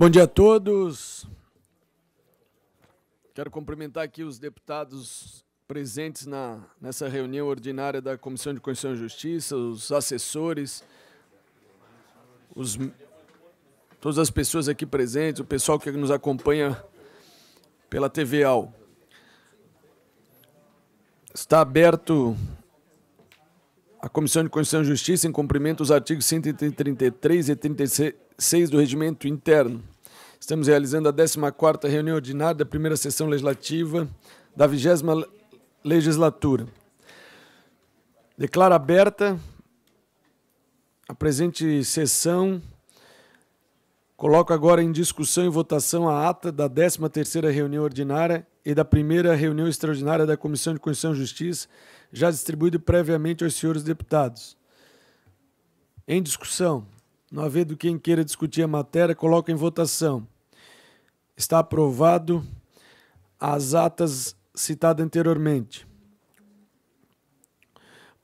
Bom dia a todos. Quero cumprimentar aqui os deputados presentes na, nessa reunião ordinária da Comissão de Constituição e Justiça, os assessores, os, todas as pessoas aqui presentes, o pessoal que nos acompanha pela TV AL. Está aberto a Comissão de Constituição e Justiça em cumprimento aos artigos 133 e 36 do Regimento Interno. Estamos realizando a 14ª reunião ordinária da primeira sessão legislativa da 20 legislatura. Declaro aberta a presente sessão. Coloco agora em discussão e votação a ata da 13ª reunião ordinária e da primeira reunião extraordinária da Comissão de Constituição e Justiça, já distribuído previamente aos senhores deputados. Em discussão. Não havendo quem queira discutir a matéria, coloca em votação. Está aprovado as atas citadas anteriormente.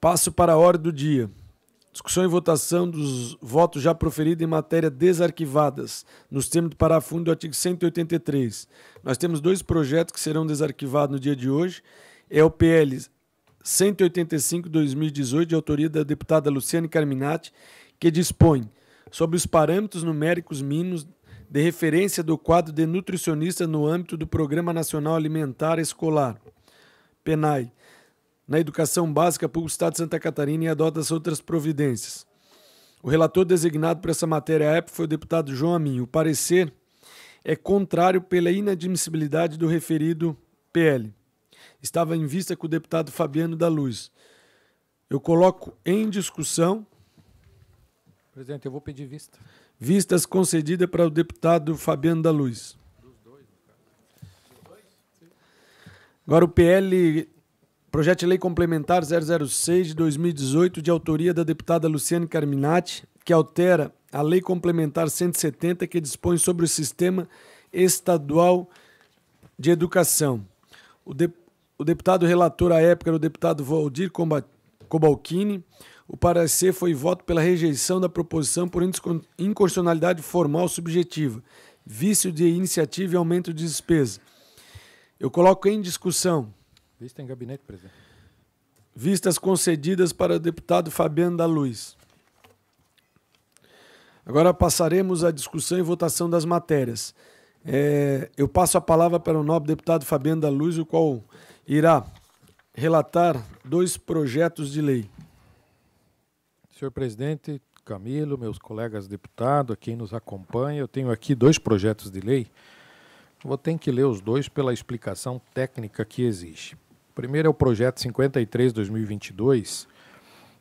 Passo para a hora do dia. Discussão e votação dos votos já proferidos em matéria desarquivadas, nos termos do parágrafo do artigo 183. Nós temos dois projetos que serão desarquivados no dia de hoje. É o PL 185-2018, de autoria da deputada Luciane Carminati, que dispõe sobre os parâmetros numéricos mínimos de referência do quadro de nutricionista no âmbito do Programa Nacional Alimentar Escolar, PENAI, na educação básica pública do Estado de Santa Catarina e adota as outras providências. O relator designado para essa matéria à época foi o deputado João Amin. O parecer é contrário pela inadmissibilidade do referido PL. Estava em vista com o deputado Fabiano da Luz. Eu coloco em discussão Presidente, eu vou pedir vista. Vistas concedida para o deputado Fabiano da Luz. Agora o PL, projeto de lei complementar 006 de 2018, de autoria da deputada Luciane Carminati, que altera a lei complementar 170 que dispõe sobre o sistema estadual de educação. O, de, o deputado relator à época era o deputado Valdir Cobalcini. O parecer foi voto pela rejeição da proposição por inconstitucionalidade formal subjetiva, vício de iniciativa e aumento de despesa. Eu coloco em discussão. Vista em gabinete, presidente. Vistas concedidas para o deputado Fabiano da Luz. Agora passaremos à discussão e votação das matérias. É, eu passo a palavra para o nobre deputado Fabiano da Luz, o qual irá relatar dois projetos de lei. Senhor presidente, Camilo, meus colegas deputados, quem nos acompanha, eu tenho aqui dois projetos de lei. Vou ter que ler os dois pela explicação técnica que exige. O primeiro é o projeto 53/2022,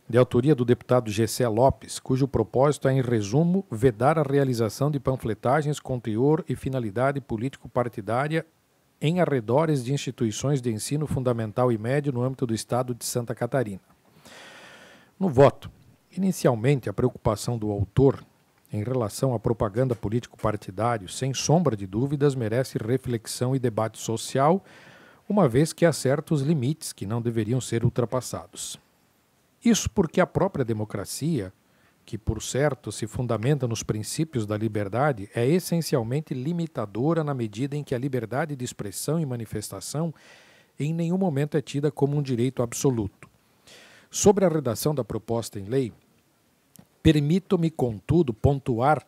de autoria do deputado Gessé Lopes, cujo propósito é, em resumo, vedar a realização de panfletagens com teor e finalidade político-partidária em arredores de instituições de ensino fundamental e médio no âmbito do Estado de Santa Catarina. No voto, Inicialmente, a preocupação do autor em relação à propaganda político-partidário, sem sombra de dúvidas, merece reflexão e debate social, uma vez que há certos limites que não deveriam ser ultrapassados. Isso porque a própria democracia, que por certo se fundamenta nos princípios da liberdade, é essencialmente limitadora na medida em que a liberdade de expressão e manifestação em nenhum momento é tida como um direito absoluto. Sobre a redação da proposta em lei, Permito-me, contudo, pontuar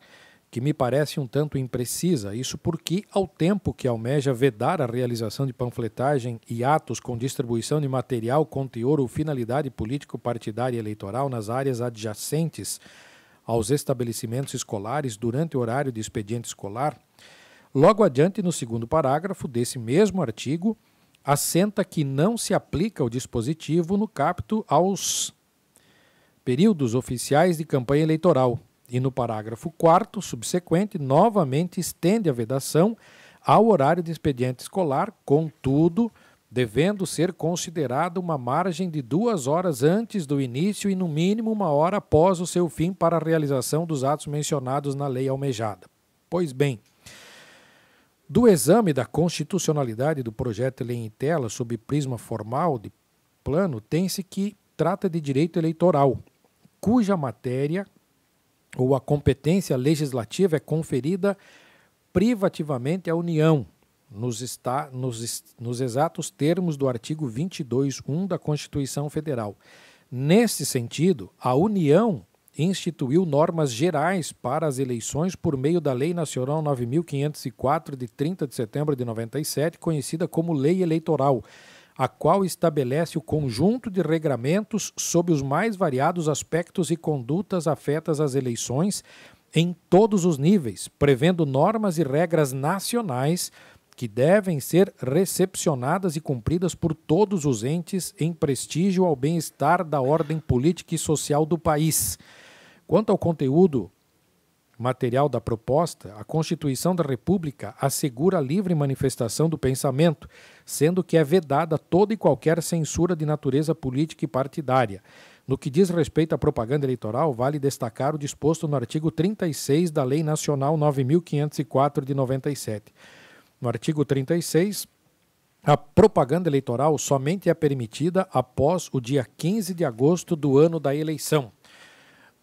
que me parece um tanto imprecisa, isso porque, ao tempo que almeja vedar a realização de panfletagem e atos com distribuição de material com teor ou finalidade político-partidária e eleitoral nas áreas adjacentes aos estabelecimentos escolares durante o horário de expediente escolar, logo adiante, no segundo parágrafo desse mesmo artigo, assenta que não se aplica o dispositivo no capto aos períodos oficiais de campanha eleitoral. E no parágrafo 4, subsequente, novamente estende a vedação ao horário de expediente escolar, contudo, devendo ser considerada uma margem de duas horas antes do início e, no mínimo, uma hora após o seu fim para a realização dos atos mencionados na lei almejada. Pois bem, do exame da constitucionalidade do projeto Lei em Tela sob prisma formal de plano, tem-se que trata de direito eleitoral, cuja matéria ou a competência legislativa é conferida privativamente à União, nos, está, nos, nos exatos termos do artigo 22.1 da Constituição Federal. Nesse sentido, a União instituiu normas gerais para as eleições por meio da Lei Nacional 9504 de 30 de setembro de 97, conhecida como Lei Eleitoral a qual estabelece o conjunto de regramentos sobre os mais variados aspectos e condutas afetas às eleições em todos os níveis, prevendo normas e regras nacionais que devem ser recepcionadas e cumpridas por todos os entes em prestígio ao bem-estar da ordem política e social do país. Quanto ao conteúdo material da proposta, a Constituição da República assegura a livre manifestação do pensamento, sendo que é vedada toda e qualquer censura de natureza política e partidária. No que diz respeito à propaganda eleitoral, vale destacar o disposto no artigo 36 da Lei Nacional 9504 de 97. No artigo 36, a propaganda eleitoral somente é permitida após o dia 15 de agosto do ano da eleição.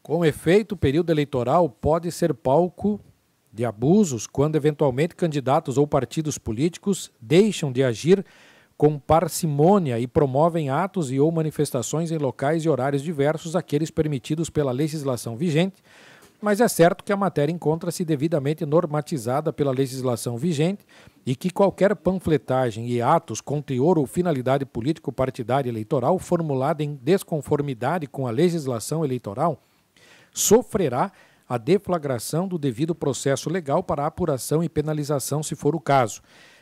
Com efeito, o período eleitoral pode ser palco de abusos quando eventualmente candidatos ou partidos políticos deixam de agir com parcimônia e promovem atos e ou manifestações em locais e horários diversos àqueles permitidos pela legislação vigente, mas é certo que a matéria encontra-se devidamente normatizada pela legislação vigente e que qualquer panfletagem e atos com teor ou finalidade político-partidária eleitoral formulada em desconformidade com a legislação eleitoral sofrerá a deflagração do devido processo legal para apuração e penalização, se for o caso.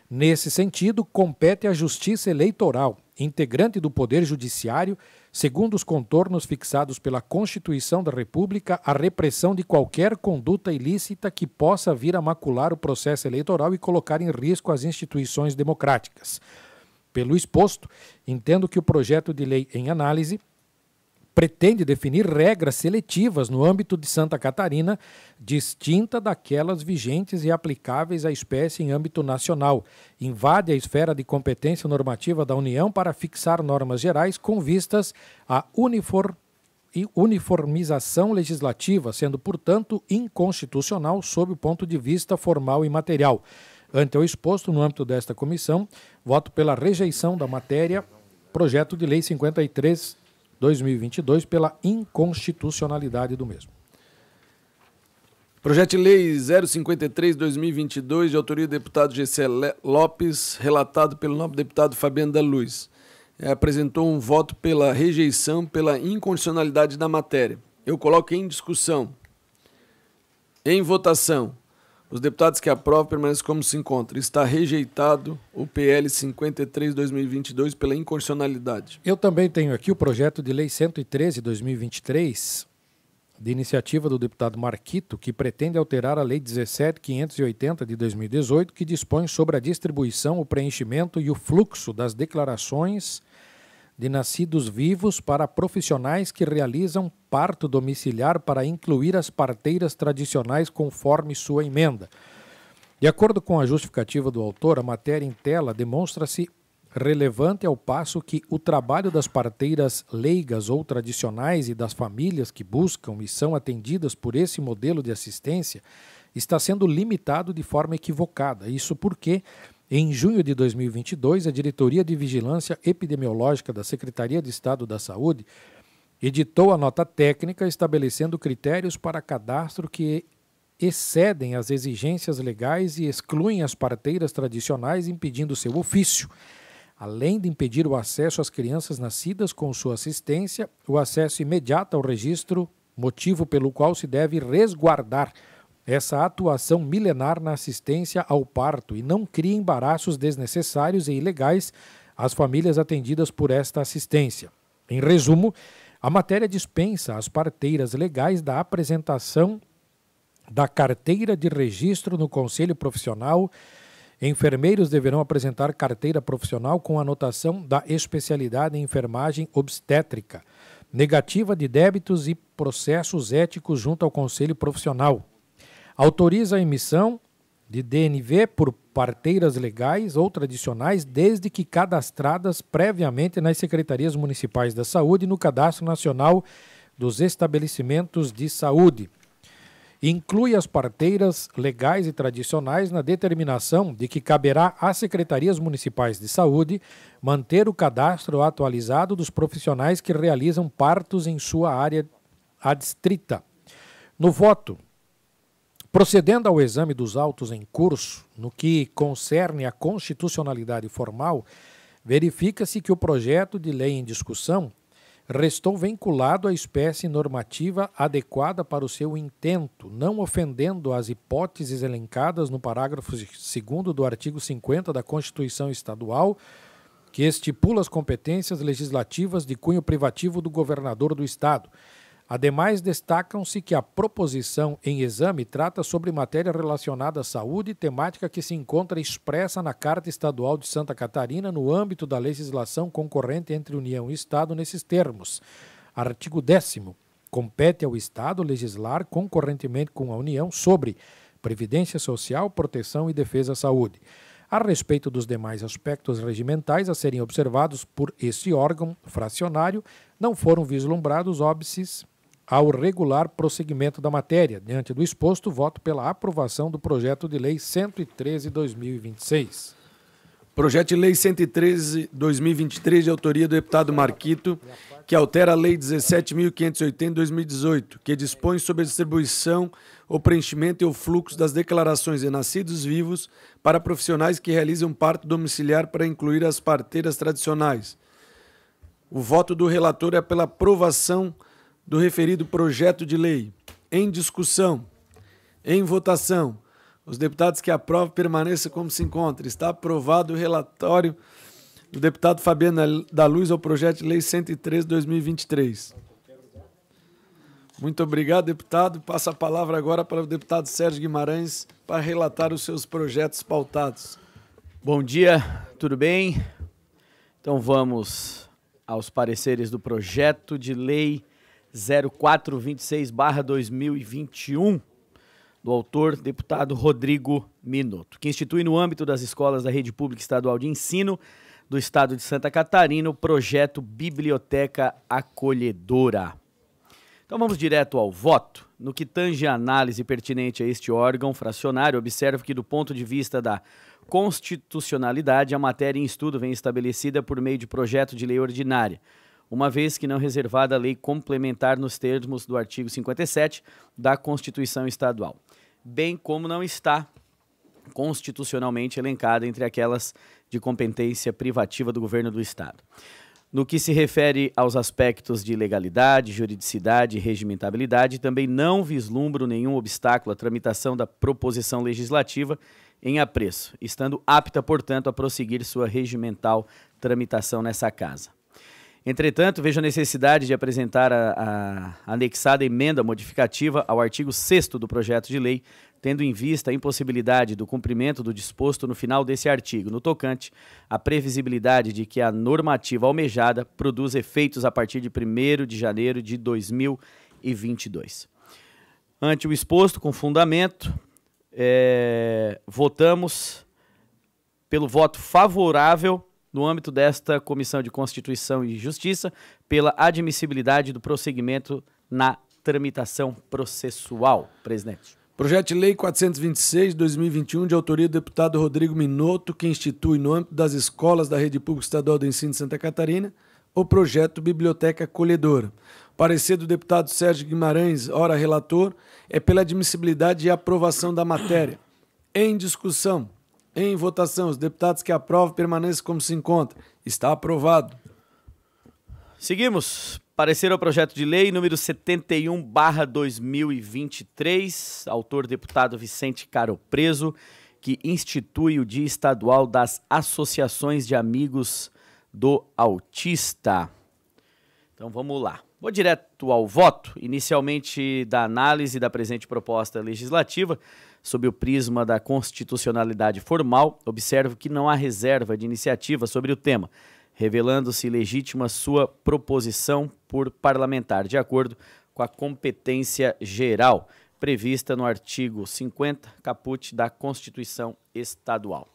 Nesse sentido, compete à Justiça Eleitoral, integrante do Poder Judiciário, segundo os contornos fixados pela Constituição da República, a repressão de qualquer conduta ilícita que possa vir a macular o processo eleitoral e colocar em risco as instituições democráticas. Pelo exposto, entendo que o projeto de lei em análise pretende definir regras seletivas no âmbito de Santa Catarina, distinta daquelas vigentes e aplicáveis à espécie em âmbito nacional. Invade a esfera de competência normativa da União para fixar normas gerais com vistas à uniformização legislativa, sendo, portanto, inconstitucional sob o ponto de vista formal e material. Ante o exposto no âmbito desta comissão, voto pela rejeição da matéria, projeto de lei 53 2022 pela inconstitucionalidade do mesmo. Projeto de Lei 053-2022, de autoria do deputado Gessé Lopes, relatado pelo nobre deputado Fabiano da Luz, é, apresentou um voto pela rejeição pela incondicionalidade da matéria. Eu coloco em discussão, em votação, os deputados que aprovam permanecem como se encontram. Está rejeitado o PL 53-2022 pela inconstitucionalidade. Eu também tenho aqui o projeto de lei 113-2023, de iniciativa do deputado Marquito, que pretende alterar a Lei 17.580 de 2018, que dispõe sobre a distribuição, o preenchimento e o fluxo das declarações de nascidos vivos para profissionais que realizam parto domiciliar para incluir as parteiras tradicionais conforme sua emenda. De acordo com a justificativa do autor, a matéria em tela demonstra-se relevante ao passo que o trabalho das parteiras leigas ou tradicionais e das famílias que buscam e são atendidas por esse modelo de assistência está sendo limitado de forma equivocada. Isso porque em junho de 2022, a Diretoria de Vigilância Epidemiológica da Secretaria de Estado da Saúde editou a nota técnica estabelecendo critérios para cadastro que excedem as exigências legais e excluem as parteiras tradicionais, impedindo seu ofício além de impedir o acesso às crianças nascidas com sua assistência, o acesso imediato ao registro, motivo pelo qual se deve resguardar essa atuação milenar na assistência ao parto e não cria embaraços desnecessários e ilegais às famílias atendidas por esta assistência. Em resumo, a matéria dispensa as parteiras legais da apresentação da carteira de registro no Conselho Profissional. Enfermeiros deverão apresentar carteira profissional com anotação da especialidade em enfermagem obstétrica, negativa de débitos e processos éticos junto ao Conselho Profissional Autoriza a emissão de DNV por parteiras legais ou tradicionais, desde que cadastradas previamente nas secretarias municipais da saúde e no Cadastro Nacional dos Estabelecimentos de Saúde. Inclui as parteiras legais e tradicionais na determinação de que caberá às secretarias municipais de saúde manter o cadastro atualizado dos profissionais que realizam partos em sua área adstrita. No voto Procedendo ao exame dos autos em curso, no que concerne à constitucionalidade formal, verifica-se que o projeto de lei em discussão restou vinculado à espécie normativa adequada para o seu intento, não ofendendo as hipóteses elencadas no parágrafo 2 do artigo 50 da Constituição Estadual, que estipula as competências legislativas de cunho privativo do governador do Estado Ademais, destacam-se que a proposição em exame trata sobre matéria relacionada à saúde, temática que se encontra expressa na Carta Estadual de Santa Catarina no âmbito da legislação concorrente entre União e Estado nesses termos. Artigo 10. Compete ao Estado legislar concorrentemente com a União sobre previdência social, proteção e defesa à saúde. A respeito dos demais aspectos regimentais a serem observados por este órgão fracionário, não foram vislumbrados óbices ao regular prosseguimento da matéria. Diante do exposto, voto pela aprovação do projeto de lei 113/2026. Projeto de Lei 113/2023 de autoria do deputado Marquito, que altera a Lei 17.580/2018, que dispõe sobre a distribuição, o preenchimento e o fluxo das declarações de nascidos vivos para profissionais que realizam parto domiciliar para incluir as parteiras tradicionais. O voto do relator é pela aprovação do referido projeto de lei em discussão, em votação. Os deputados que aprovam permaneçam como se encontra. Está aprovado o relatório do deputado Fabiano da Luz ao projeto de lei 103 2023. Muito obrigado, deputado. Passa a palavra agora para o deputado Sérgio Guimarães para relatar os seus projetos pautados. Bom dia, tudo bem? Então vamos aos pareceres do projeto de lei 0426-2021, do autor deputado Rodrigo Minuto, que institui no âmbito das escolas da Rede Pública Estadual de Ensino do Estado de Santa Catarina o projeto Biblioteca Acolhedora. Então vamos direto ao voto. No que tange a análise pertinente a este órgão fracionário, observo que, do ponto de vista da constitucionalidade, a matéria em estudo vem estabelecida por meio de projeto de lei ordinária uma vez que não reservada a lei complementar nos termos do artigo 57 da Constituição Estadual, bem como não está constitucionalmente elencada entre aquelas de competência privativa do governo do Estado. No que se refere aos aspectos de legalidade, juridicidade e regimentabilidade, também não vislumbro nenhum obstáculo à tramitação da proposição legislativa em apreço, estando apta, portanto, a prosseguir sua regimental tramitação nessa casa. Entretanto, vejo a necessidade de apresentar a, a anexada emenda modificativa ao artigo 6 do projeto de lei, tendo em vista a impossibilidade do cumprimento do disposto no final desse artigo, no tocante à previsibilidade de que a normativa almejada produza efeitos a partir de 1 de janeiro de 2022. Ante o exposto, com fundamento, é, votamos pelo voto favorável no âmbito desta Comissão de Constituição e Justiça pela admissibilidade do prosseguimento na tramitação processual, presidente. Projeto de Lei 426-2021, de autoria do deputado Rodrigo Minotto, que institui, no âmbito das escolas da Rede Pública Estadual do Ensino de Santa Catarina, o projeto Biblioteca Colhedora. Parecer do deputado Sérgio Guimarães, ora relator, é pela admissibilidade e aprovação da matéria. Em discussão. Em votação, os deputados que aprovam permaneçam como se encontra. Está aprovado. Seguimos. Parecer ao projeto de lei número 71/2023, autor deputado Vicente Caro Preso, que institui o Dia Estadual das Associações de Amigos do Autista. Então vamos lá. Vou direto ao voto, inicialmente da análise da presente proposta legislativa sob o prisma da constitucionalidade formal, observo que não há reserva de iniciativa sobre o tema, revelando-se legítima sua proposição por parlamentar, de acordo com a competência geral prevista no artigo 50, caput da Constituição Estadual.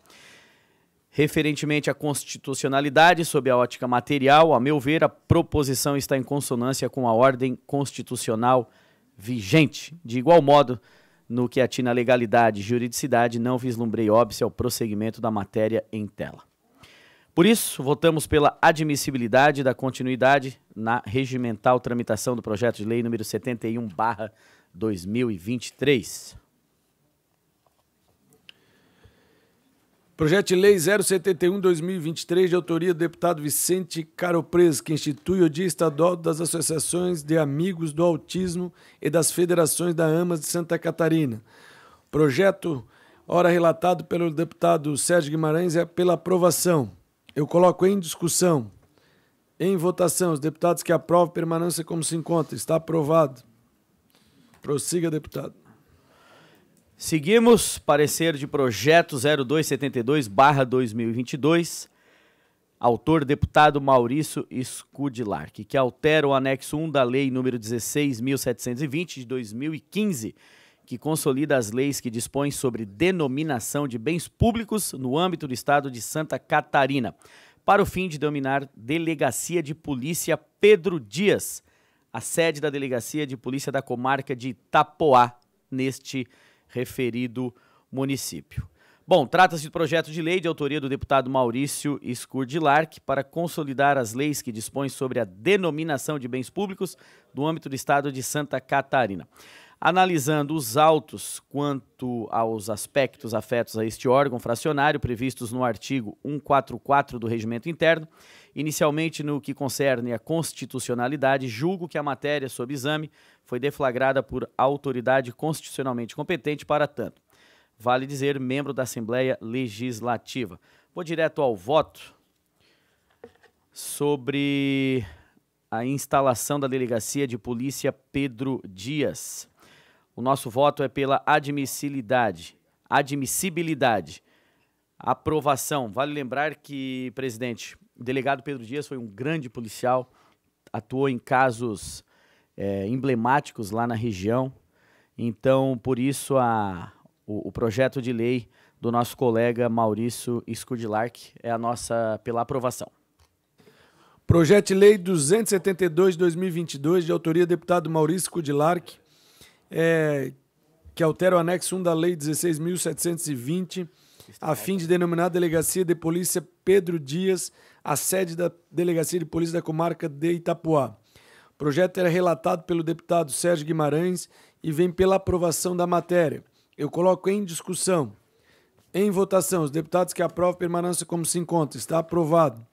Referentemente à constitucionalidade, sob a ótica material, a meu ver, a proposição está em consonância com a ordem constitucional vigente. De igual modo, no que atina a legalidade e juridicidade, não vislumbrei óbice ao prosseguimento da matéria em tela. Por isso, votamos pela admissibilidade da continuidade na regimental tramitação do projeto de lei número 71, 2023. Projeto de Lei 071-2023, de autoria do deputado Vicente Caropres, que institui o Dia Estadual das Associações de Amigos do Autismo e das Federações da AMAS de Santa Catarina. Projeto, ora relatado pelo deputado Sérgio Guimarães, é pela aprovação. Eu coloco em discussão, em votação, os deputados que aprovam permanência como se encontra. Está aprovado. Prossiga, deputado. Seguimos, parecer de projeto 0272-2022, autor deputado Maurício Scudilarc, que altera o anexo 1 da Lei número 16.720 de 2015, que consolida as leis que dispõem sobre denominação de bens públicos no âmbito do Estado de Santa Catarina, para o fim de dominar Delegacia de Polícia Pedro Dias, a sede da Delegacia de Polícia da Comarca de Itapoá, neste momento referido município. Bom, trata-se do projeto de lei de autoria do deputado Maurício Larc para consolidar as leis que dispõem sobre a denominação de bens públicos no âmbito do Estado de Santa Catarina. Analisando os autos quanto aos aspectos afetos a este órgão fracionário previstos no artigo 144 do Regimento Interno, Inicialmente, no que concerne à constitucionalidade, julgo que a matéria sob exame foi deflagrada por autoridade constitucionalmente competente para tanto. Vale dizer, membro da Assembleia Legislativa. Vou direto ao voto sobre a instalação da Delegacia de Polícia Pedro Dias. O nosso voto é pela admissibilidade. Admissibilidade. Aprovação. Vale lembrar que, presidente, o delegado Pedro Dias foi um grande policial, atuou em casos é, emblemáticos lá na região. Então, por isso, a, o, o projeto de lei do nosso colega Maurício Scudilarc é a nossa pela aprovação. Projeto de Lei 272-2022, de autoria do deputado Maurício Cudilarc, é, que altera o anexo 1 da Lei 16.720, a fim de denominar a Delegacia de Polícia Pedro Dias a sede da Delegacia de Polícia da Comarca de Itapuá. O projeto era relatado pelo deputado Sérgio Guimarães e vem pela aprovação da matéria. Eu coloco em discussão, em votação, os deputados que aprovam permaneçam como se encontra. Está aprovado.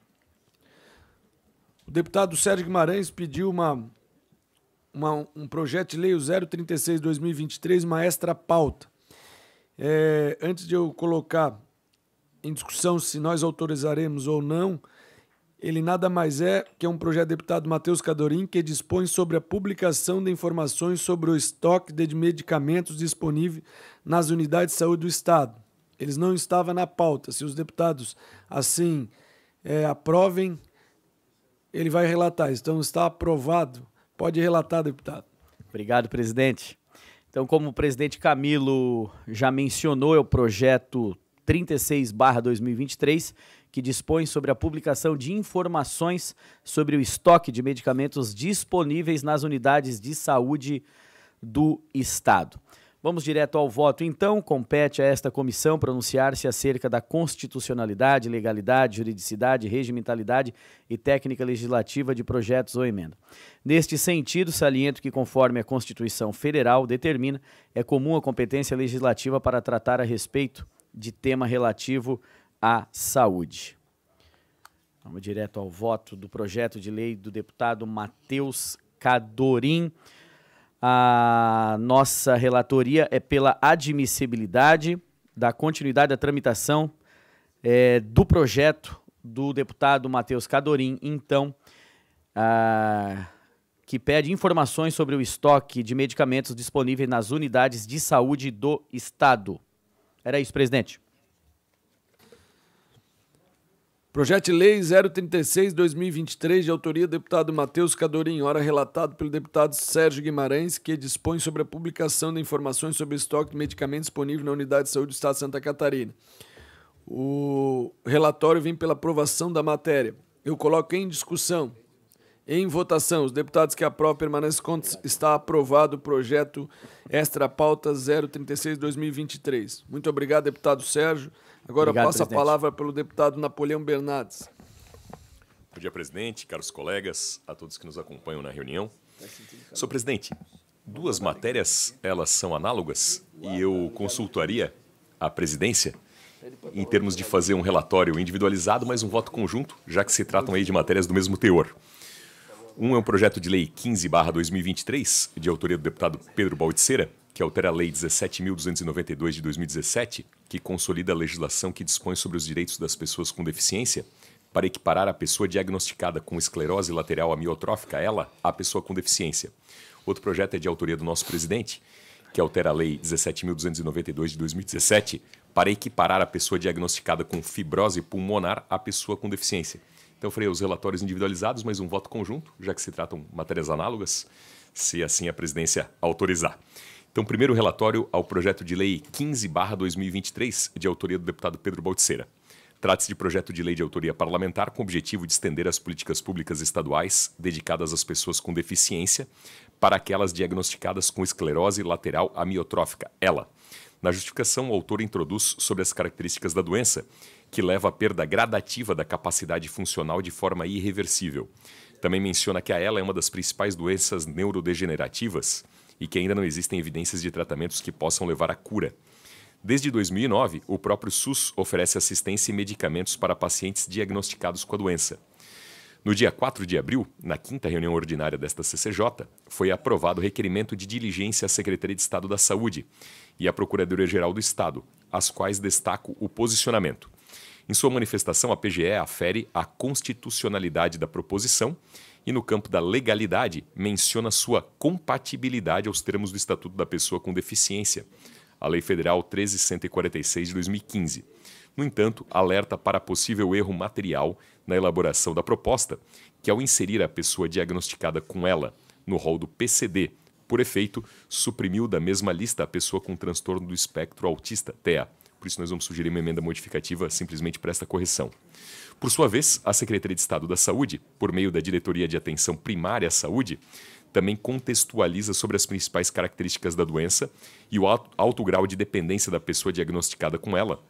O deputado Sérgio Guimarães pediu uma, uma um projeto de lei 036-2023, uma extra pauta. É, antes de eu colocar em discussão se nós autorizaremos ou não, ele nada mais é que é um projeto do deputado Matheus Cadorim que dispõe sobre a publicação de informações sobre o estoque de medicamentos disponível nas unidades de saúde do Estado. Eles não estavam na pauta. Se os deputados assim é, aprovem, ele vai relatar. Então está aprovado. Pode relatar, deputado. Obrigado, presidente. Então, como o presidente Camilo já mencionou, é o projeto 36 2023 que dispõe sobre a publicação de informações sobre o estoque de medicamentos disponíveis nas unidades de saúde do Estado. Vamos direto ao voto, então. Compete a esta comissão pronunciar-se acerca da constitucionalidade, legalidade, juridicidade, regimentalidade e técnica legislativa de projetos ou emenda. Neste sentido, saliento que, conforme a Constituição Federal determina, é comum a competência legislativa para tratar a respeito de tema relativo à saúde. Vamos direto ao voto do projeto de lei do deputado Matheus Cadorim. A nossa relatoria é pela admissibilidade da continuidade da tramitação é, do projeto do deputado Matheus Cadorim, então, a, que pede informações sobre o estoque de medicamentos disponíveis nas unidades de saúde do Estado. Era isso, presidente. Projeto de Lei 036-2023, de autoria do deputado Matheus Cadorim, ora relatado pelo deputado Sérgio Guimarães, que dispõe sobre a publicação de informações sobre o estoque de medicamentos disponível na Unidade de Saúde do Estado de Santa Catarina. O relatório vem pela aprovação da matéria. Eu coloco em discussão, em votação, os deputados que aprovam permanecem contas. Está aprovado o projeto Extra Pauta 036-2023. Muito obrigado, deputado Sérgio. Agora Obrigado, passo presidente. a palavra pelo deputado Napoleão Bernardes. Bom dia, presidente, caros colegas, a todos que nos acompanham na reunião. Senhor presidente, duas matérias, elas são análogas e eu consultaria a presidência em termos de fazer um relatório individualizado, mas um voto conjunto, já que se tratam aí de matérias do mesmo teor. Um é um projeto de lei 15/2023, de autoria do deputado Pedro Baldiceira, que altera a Lei 17.292 de 2017, que consolida a legislação que dispõe sobre os direitos das pessoas com deficiência, para equiparar a pessoa diagnosticada com esclerose lateral amiotrófica, ela, à pessoa com deficiência. Outro projeto é de autoria do nosso presidente, que altera a Lei 17.292 de 2017, para equiparar a pessoa diagnosticada com fibrose pulmonar à pessoa com deficiência. Então, Frei, os relatórios individualizados, mas um voto conjunto, já que se tratam matérias análogas, se assim a presidência autorizar. Então, primeiro relatório ao projeto de lei 15/2023, de autoria do deputado Pedro Balticeira. Trata-se de projeto de lei de autoria parlamentar com o objetivo de estender as políticas públicas estaduais dedicadas às pessoas com deficiência para aquelas diagnosticadas com esclerose lateral amiotrófica, ELA. Na justificação, o autor introduz sobre as características da doença, que leva à perda gradativa da capacidade funcional de forma irreversível. Também menciona que a ELA é uma das principais doenças neurodegenerativas e que ainda não existem evidências de tratamentos que possam levar à cura. Desde 2009, o próprio SUS oferece assistência e medicamentos para pacientes diagnosticados com a doença. No dia 4 de abril, na quinta reunião ordinária desta CCJ, foi aprovado o requerimento de diligência à Secretaria de Estado da Saúde e à Procuradoria-Geral do Estado, as quais destaco o posicionamento. Em sua manifestação, a PGE afere a constitucionalidade da proposição e, no campo da legalidade, menciona sua compatibilidade aos termos do Estatuto da Pessoa com Deficiência, a Lei Federal 13146 de 2015. No entanto, alerta para possível erro material na elaboração da proposta, que ao inserir a pessoa diagnosticada com ela no rol do PCD, por efeito, suprimiu da mesma lista a pessoa com transtorno do espectro autista, TEA. Por isso, nós vamos sugerir uma emenda modificativa simplesmente para esta correção. Por sua vez, a Secretaria de Estado da Saúde, por meio da Diretoria de Atenção Primária à Saúde, também contextualiza sobre as principais características da doença e o alto, grau de dependência da pessoa diagnosticada com ela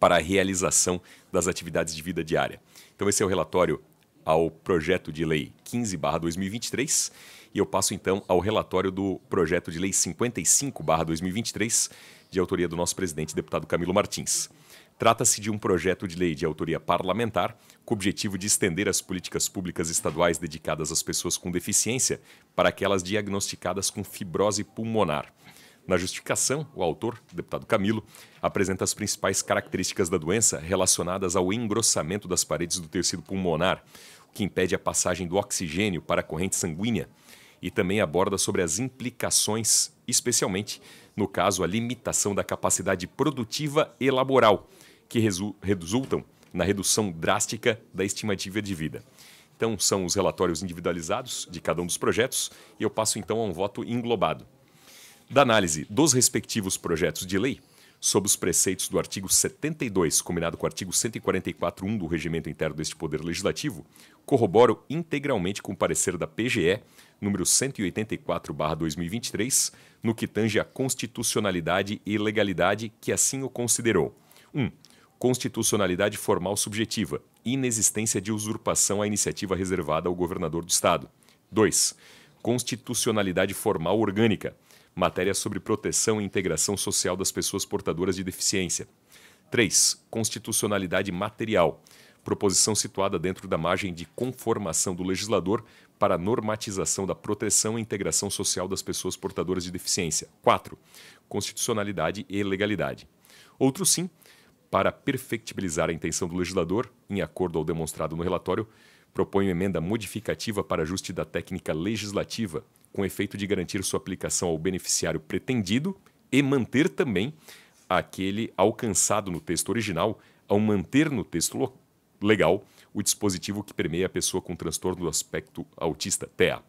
para a realização das atividades de vida diária. Então, esse é o relatório ao projeto de lei 15/2023 e eu passo então ao relatório do projeto de lei 55/2023 de autoria do nosso presidente deputado Camilo Martins. Trata-se de um projeto de lei de autoria parlamentar com o objetivo de estender as políticas públicas estaduais dedicadas às pessoas com deficiência para aquelas diagnosticadas com fibrose pulmonar. Na justificação, o autor, o deputado Camilo, apresenta as principais características da doença relacionadas ao engrossamento das paredes do tecido pulmonar, o que impede a passagem do oxigênio para a corrente sanguínea, e também aborda sobre as implicações, especialmente no caso a limitação da capacidade produtiva e laboral que resultam na redução drástica da estimativa de vida. Então, são os relatórios individualizados de cada um dos projetos e eu passo então a um voto englobado. Da análise dos respectivos projetos de lei, sob os preceitos do artigo 72, combinado com o artigo 144.1 do Regimento Interno deste Poder Legislativo, corroboro integralmente com o parecer da PGE, número 184-2023, no que tange à constitucionalidade e legalidade que assim o considerou. 1. Um, constitucionalidade formal subjetiva, inexistência de usurpação à iniciativa reservada ao governador do Estado. 2. Constitucionalidade formal orgânica, matéria sobre proteção e integração social das pessoas portadoras de deficiência. 3. Constitucionalidade material, proposição situada dentro da margem de conformação do legislador para a normatização da proteção e integração social das pessoas portadoras de deficiência. 4. Constitucionalidade e legalidade. Outro sim, para perfectibilizar a intenção do legislador, em acordo ao demonstrado no relatório, proponho emenda modificativa para ajuste da técnica legislativa, com efeito de garantir sua aplicação ao beneficiário pretendido e manter também aquele alcançado no texto original, ao manter no texto legal o dispositivo que permeia a pessoa com transtorno do aspecto autista, TEA.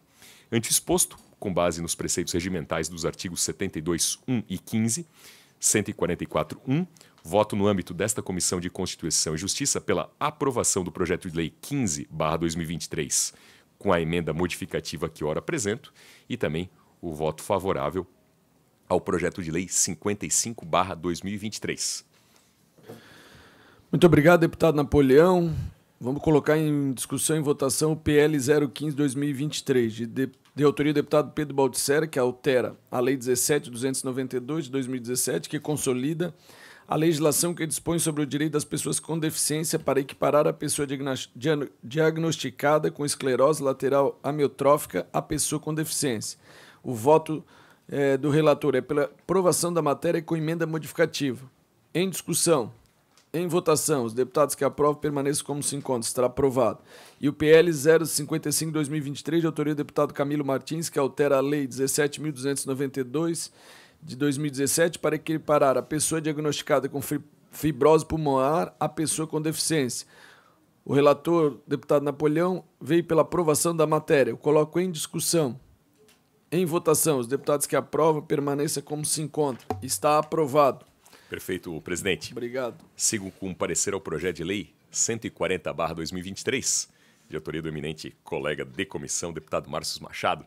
Ante exposto, com base nos preceitos regimentais dos artigos 72, 1 e 15, 144, 1, Voto no âmbito desta Comissão de Constituição e Justiça pela aprovação do projeto de lei 15/2023, com a emenda modificativa que ora apresento e também o voto favorável ao projeto de lei 55/2023. Muito obrigado, deputado Napoleão. Vamos colocar em discussão e votação o PL 015-2023, de, de, de, autoria do deputado Pedro Baltissera, que altera a Lei 17.292 de 2017, que consolida a legislação que dispõe sobre o direito das pessoas com deficiência para equiparar a pessoa diagnosticada com esclerose lateral amiotrófica à pessoa com deficiência. O voto é, do relator é pela aprovação da matéria com emenda modificativa. Em discussão, em votação, os deputados que aprovam permaneçam como se encontram. Estará aprovado. E o PL 055-2023, de autoria do deputado Camilo Martins, que altera a Lei 17.292 de 2017 para equiparar a pessoa diagnosticada com fibrose pulmonar à pessoa com deficiência. O relator, deputado Napoleão, veio pela aprovação da matéria. Eu coloco em discussão. Em votação, os deputados que aprovam permaneça como se encontra. Está aprovado. Perfeito, presidente. Obrigado. Sigo com parecer ao projeto de lei 140-2023, de autoria do eminente colega de comissão, deputado Márcio Machado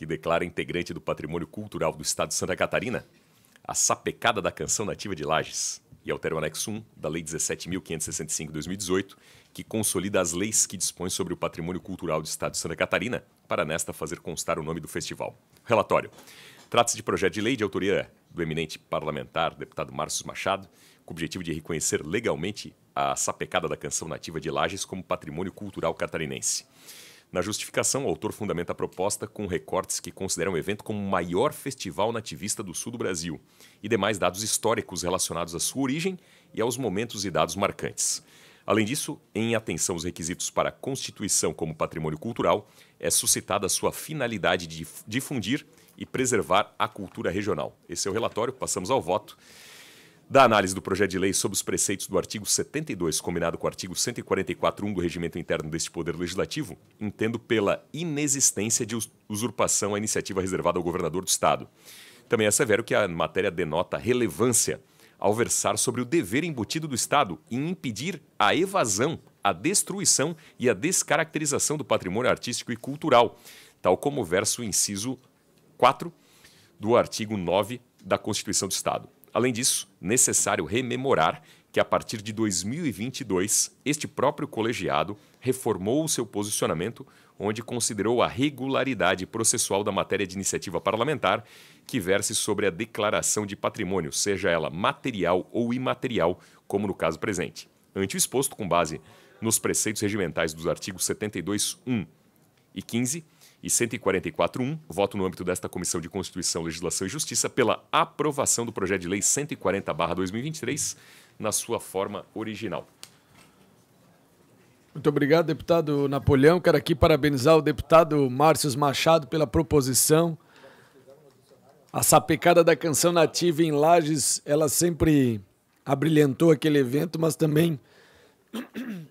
que declara integrante do patrimônio cultural do estado de Santa Catarina, a sapecada da canção nativa de Lages e altera é o anexo 1 da Lei 17.565-2018, que consolida as leis que dispõem sobre o patrimônio cultural do Estado de Santa Catarina, para nesta fazer constar o nome do festival. Relatório. Trata-se de projeto de lei de autoria do eminente parlamentar, deputado Márcio Machado, com o objetivo de reconhecer legalmente a sapecada da canção nativa de Lages como patrimônio cultural catarinense. Na justificação, o autor fundamenta a proposta com recortes que consideram o evento como o maior festival nativista do sul do Brasil e demais dados históricos relacionados à sua origem e aos momentos e dados marcantes. Além disso, em atenção aos requisitos para a constituição como patrimônio cultural, é suscitada a sua finalidade de difundir e preservar a cultura regional. Esse é o relatório, passamos ao voto da análise do projeto de lei sob os preceitos do artigo 72, combinado com o artigo 144.1 do regimento interno deste Poder Legislativo, entendo pela inexistência de usurpação à iniciativa reservada ao governador do Estado. Também é severo que a matéria denota relevância ao versar sobre o dever embutido do Estado em impedir a evasão, a destruição e a descaracterização do patrimônio artístico e cultural, tal como o verso inciso 4 do artigo 9 da Constituição do Estado. Além disso, necessário rememorar que a partir de 2022, este próprio colegiado reformou o seu posicionamento, onde considerou a regularidade processual da matéria de iniciativa parlamentar que verse sobre a declaração de patrimônio, seja ela material ou imaterial, como no caso presente. Ante o exposto, com base nos preceitos regimentais dos artigos 72, 1 e 15, e 144.1, voto no âmbito desta Comissão de Constituição, Legislação e Justiça pela aprovação do projeto de lei 140/2023 na sua forma original. Muito obrigado, deputado Napoleão. Quero aqui parabenizar o deputado Márcio Machado pela proposição. A sapecada da canção nativa em Lages, ela sempre abrilhantou aquele evento, mas também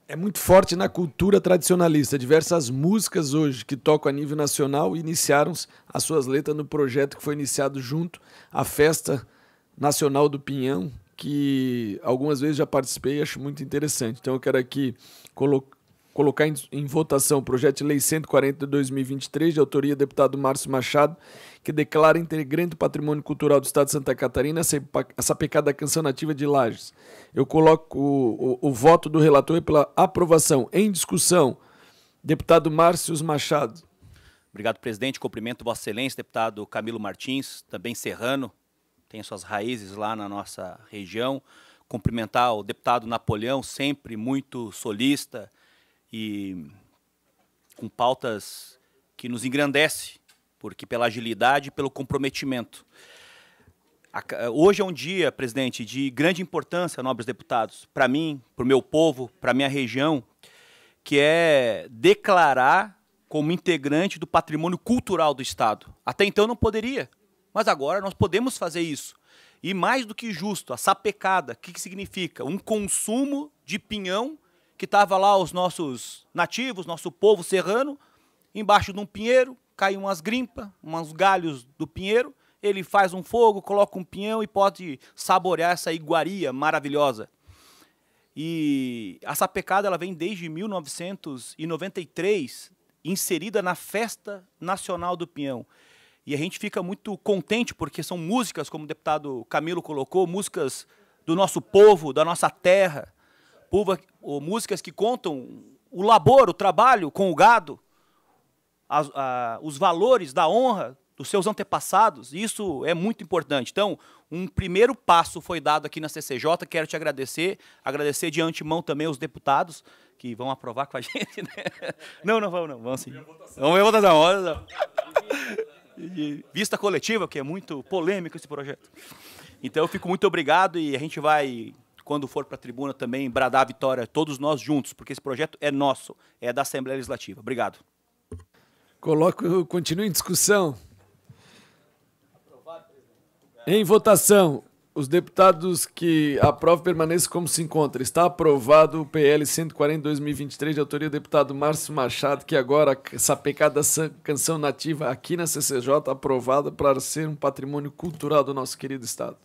é muito forte na cultura tradicionalista. Diversas músicas hoje que tocam a nível nacional iniciaram as suas letras no projeto que foi iniciado junto à Festa Nacional do Pinhão, que algumas vezes já participei e acho muito interessante. Então eu quero aqui colocar colocar em, em, votação o projeto de lei 140 de 2023, de autoria do deputado Márcio Machado, que declara integrante do patrimônio cultural do Estado de Santa Catarina a sapecada da canção nativa de Lages. Eu coloco o, o, o voto do relator pela aprovação. Em discussão, deputado Márcio Machado. Obrigado, presidente. Cumprimento Vossa Excelência, deputado Camilo Martins, também serrano, tem suas raízes lá na nossa região. Cumprimentar o deputado Napoleão, sempre muito solista, e com pautas que nos engrandece, porque pela agilidade, pelo comprometimento. Hoje é um dia, presidente, de grande importância, nobres deputados, para mim, para o meu povo, para a minha região, que é declarar como integrante do patrimônio cultural do Estado. Até então não poderia, mas agora nós podemos fazer isso. E mais do que justo, a sapecada, o que, que significa? Um consumo de pinhão que estava lá os nossos nativos, nosso povo serrano, embaixo de um pinheiro, cai umas grimpas, uns galhos do pinheiro, ele faz um fogo, coloca um pinhão e pode saborear essa iguaria maravilhosa. E essa pecada ela vem desde 1993, inserida na Festa Nacional do Pinhão. E a gente fica muito contente porque são músicas, como o deputado Camilo colocou, músicas do nosso povo, da nossa terra pulva ou músicas que contam o labor, o trabalho com o gado, as, a, os valores da honra dos seus antepassados. Isso é muito importante. Então, um primeiro passo foi dado aqui na CCJ. Quero te agradecer, agradecer de antemão também os deputados que vão aprovar com a gente. Né? Não, não vão, não. Vamos sim. Vamos ver a votação. votação. Vista coletiva, que é muito polêmico esse projeto. Então, eu fico muito obrigado e a gente vai quando for para a tribuna também bradar a vitória, todos nós juntos, porque esse projeto é nosso, é da Assembleia Legislativa. Obrigado. Coloco, continua em discussão. Em votação, os deputados que aprovam permaneçam como se encontra. Está aprovado o PL 140-2023, de autoria do deputado Márcio Machado, que agora sapecada canção nativa aqui na CCJ, aprovada para ser um patrimônio cultural do nosso querido Estado.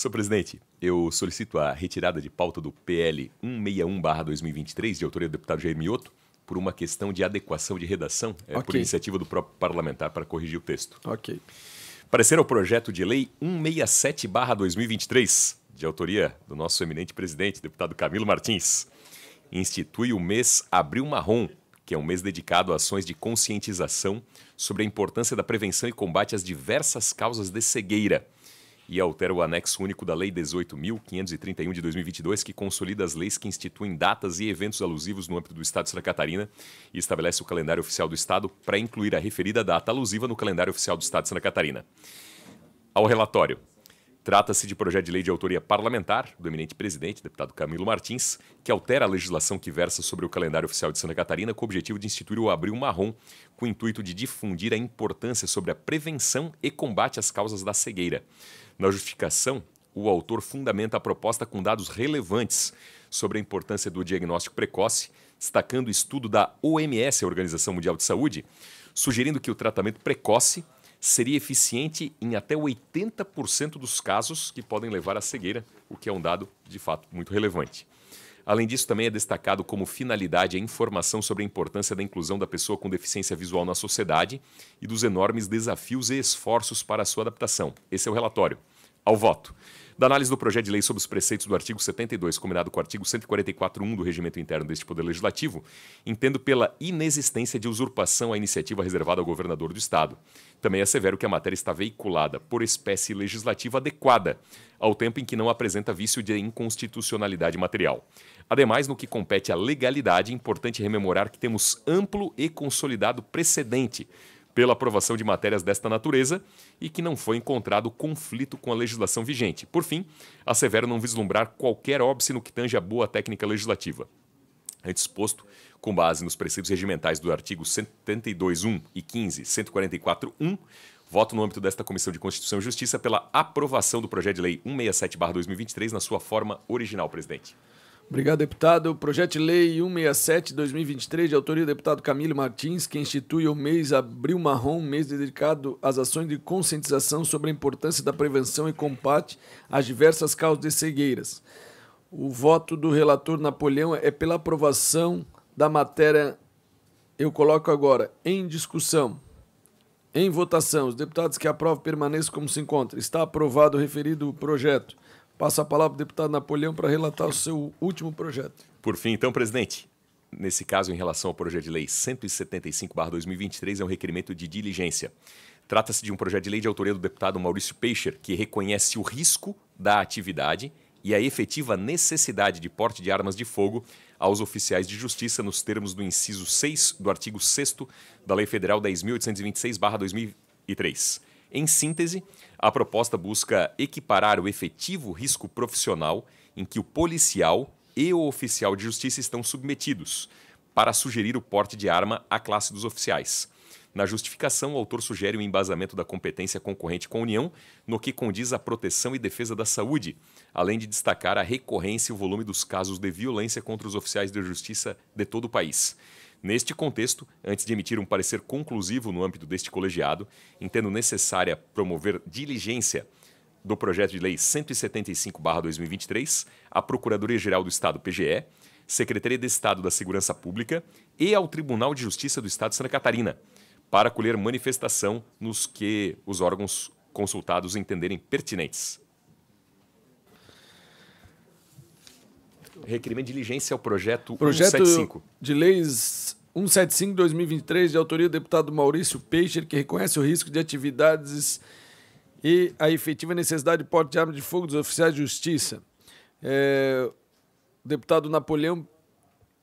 Senhor presidente, eu solicito a retirada de pauta do PL 161-2023, de autoria do deputado Jair Mioto, por uma questão de adequação de redação, é, okay. por iniciativa do próprio parlamentar para corrigir o texto. Ok. Parecer ao projeto de lei 167-2023, de autoria do nosso eminente presidente, deputado Camilo Martins, institui o mês Abril Marrom, que é um mês dedicado a ações de conscientização sobre a importância da prevenção e combate às diversas causas de cegueira e altera o anexo único da Lei 18.531 de 2022, que consolida as leis que instituem datas e eventos alusivos no âmbito do Estado de Santa Catarina e estabelece o calendário oficial do Estado para incluir a referida data alusiva no calendário oficial do Estado de Santa Catarina. Ao relatório. Trata-se de projeto de lei de autoria parlamentar do eminente presidente, deputado Camilo Martins, que altera a legislação que versa sobre o calendário oficial de Santa Catarina com o objetivo de instituir o Abril Marrom, com o intuito de difundir a importância sobre a prevenção e combate às causas da cegueira. Na justificação, o autor fundamenta a proposta com dados relevantes sobre a importância do diagnóstico precoce, destacando o estudo da OMS, a Organização Mundial de Saúde, sugerindo que o tratamento precoce seria eficiente em até 80% dos casos que podem levar à cegueira, o que é um dado de fato muito relevante. Além disso, também é destacado como finalidade a informação sobre a importância da inclusão da pessoa com deficiência visual na sociedade e dos enormes desafios e esforços para a sua adaptação. Esse é o relatório. Ao voto. Da análise do projeto de lei sobre os preceitos do artigo 72, combinado com o artigo 144.1 do regimento interno deste Poder Legislativo, entendo pela inexistência de usurpação à iniciativa reservada ao governador do Estado. Também assevero que a matéria está veiculada por espécie legislativa adequada, ao tempo em que não apresenta vício de inconstitucionalidade material. Ademais, no que compete à legalidade, é importante rememorar que temos amplo e consolidado precedente pela aprovação de matérias desta natureza e que não foi encontrado conflito com a legislação vigente. Por fim, assevero não vislumbrar qualquer óbice no que tange a boa técnica legislativa. Antes exposto, com base nos preceitos regimentais do artigo 72.1 e 15, 144.1, voto no âmbito desta Comissão de Constituição e Justiça pela aprovação do projeto de lei 167/2023 na sua forma original, presidente. Obrigado, deputado. Projeto de Lei 167-2023, de autoria do deputado Camilo Martins, que institui o mês Abril Marrom, mês dedicado às ações de conscientização sobre a importância da prevenção e combate às diversas causas de cegueiras. O voto do relator Napoleão é pela aprovação da matéria. Eu coloco agora em discussão. Em votação, os deputados que aprovam permaneçam como se encontra. Está aprovado o referido projeto. Passa a palavra ao deputado Napoleão para relatar o seu último projeto. Por fim, então, presidente, nesse caso, em relação ao projeto de lei 175-2023, é um requerimento de diligência. Trata-se de um projeto de lei de autoria do deputado Maurício Peixer, que reconhece o risco da atividade e a efetiva necessidade de porte de armas de fogo aos oficiais de justiça nos termos do inciso 6 do artigo 6 da Lei Federal 10.826-2003. Em síntese, a proposta busca equiparar o efetivo risco profissional em que o policial e o oficial de justiça estão submetidos, para sugerir o porte de arma à classe dos oficiais. Na justificação, o autor sugere o um embasamento da competência concorrente com a União no que condiz à proteção e defesa da saúde, além de destacar a recorrência e o volume dos casos de violência contra os oficiais de justiça de todo o país. Neste contexto, antes de emitir um parecer conclusivo no âmbito deste colegiado, entendo necessária promover diligência do projeto de lei 175/2023 à Procuradoria-Geral do Estado PGE, Secretaria de Estado da Segurança Pública e ao Tribunal de Justiça do Estado de Santa Catarina, para colher manifestação nos que os órgãos consultados entenderem pertinentes. requerimento de diligência ao projeto, projeto 175. de leis 175 2023 de autoria do deputado Maurício Peixer, que reconhece o risco de atividades e a efetiva necessidade de porte de arma de fogo dos oficiais de justiça. É, o deputado Napoleão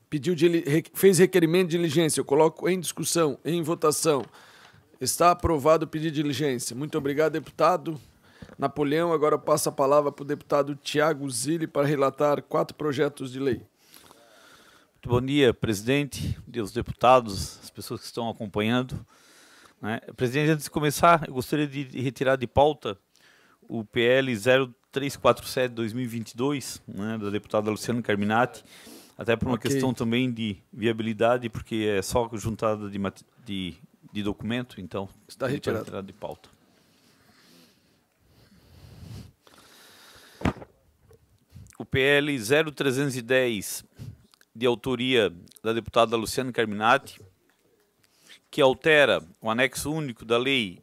pediu de, fez requerimento de diligência. Eu coloco em discussão, em votação. Está aprovado o pedido de diligência. Muito obrigado, deputado. Napoleão agora passa a palavra para o deputado Tiago Zilli para relatar quatro projetos de lei. Muito bom dia, presidente, os deputados, as pessoas que estão acompanhando. Né? Presidente, antes de começar, eu gostaria de retirar de pauta o PL 0347-2022, né, da deputada Luciana Carminati, até por uma okay. questão também de viabilidade, porque é só juntada de, de, de documento, então está retirado. retirado de pauta. o PL 0310, de autoria da deputada Luciana Carminati, que altera o anexo único da Lei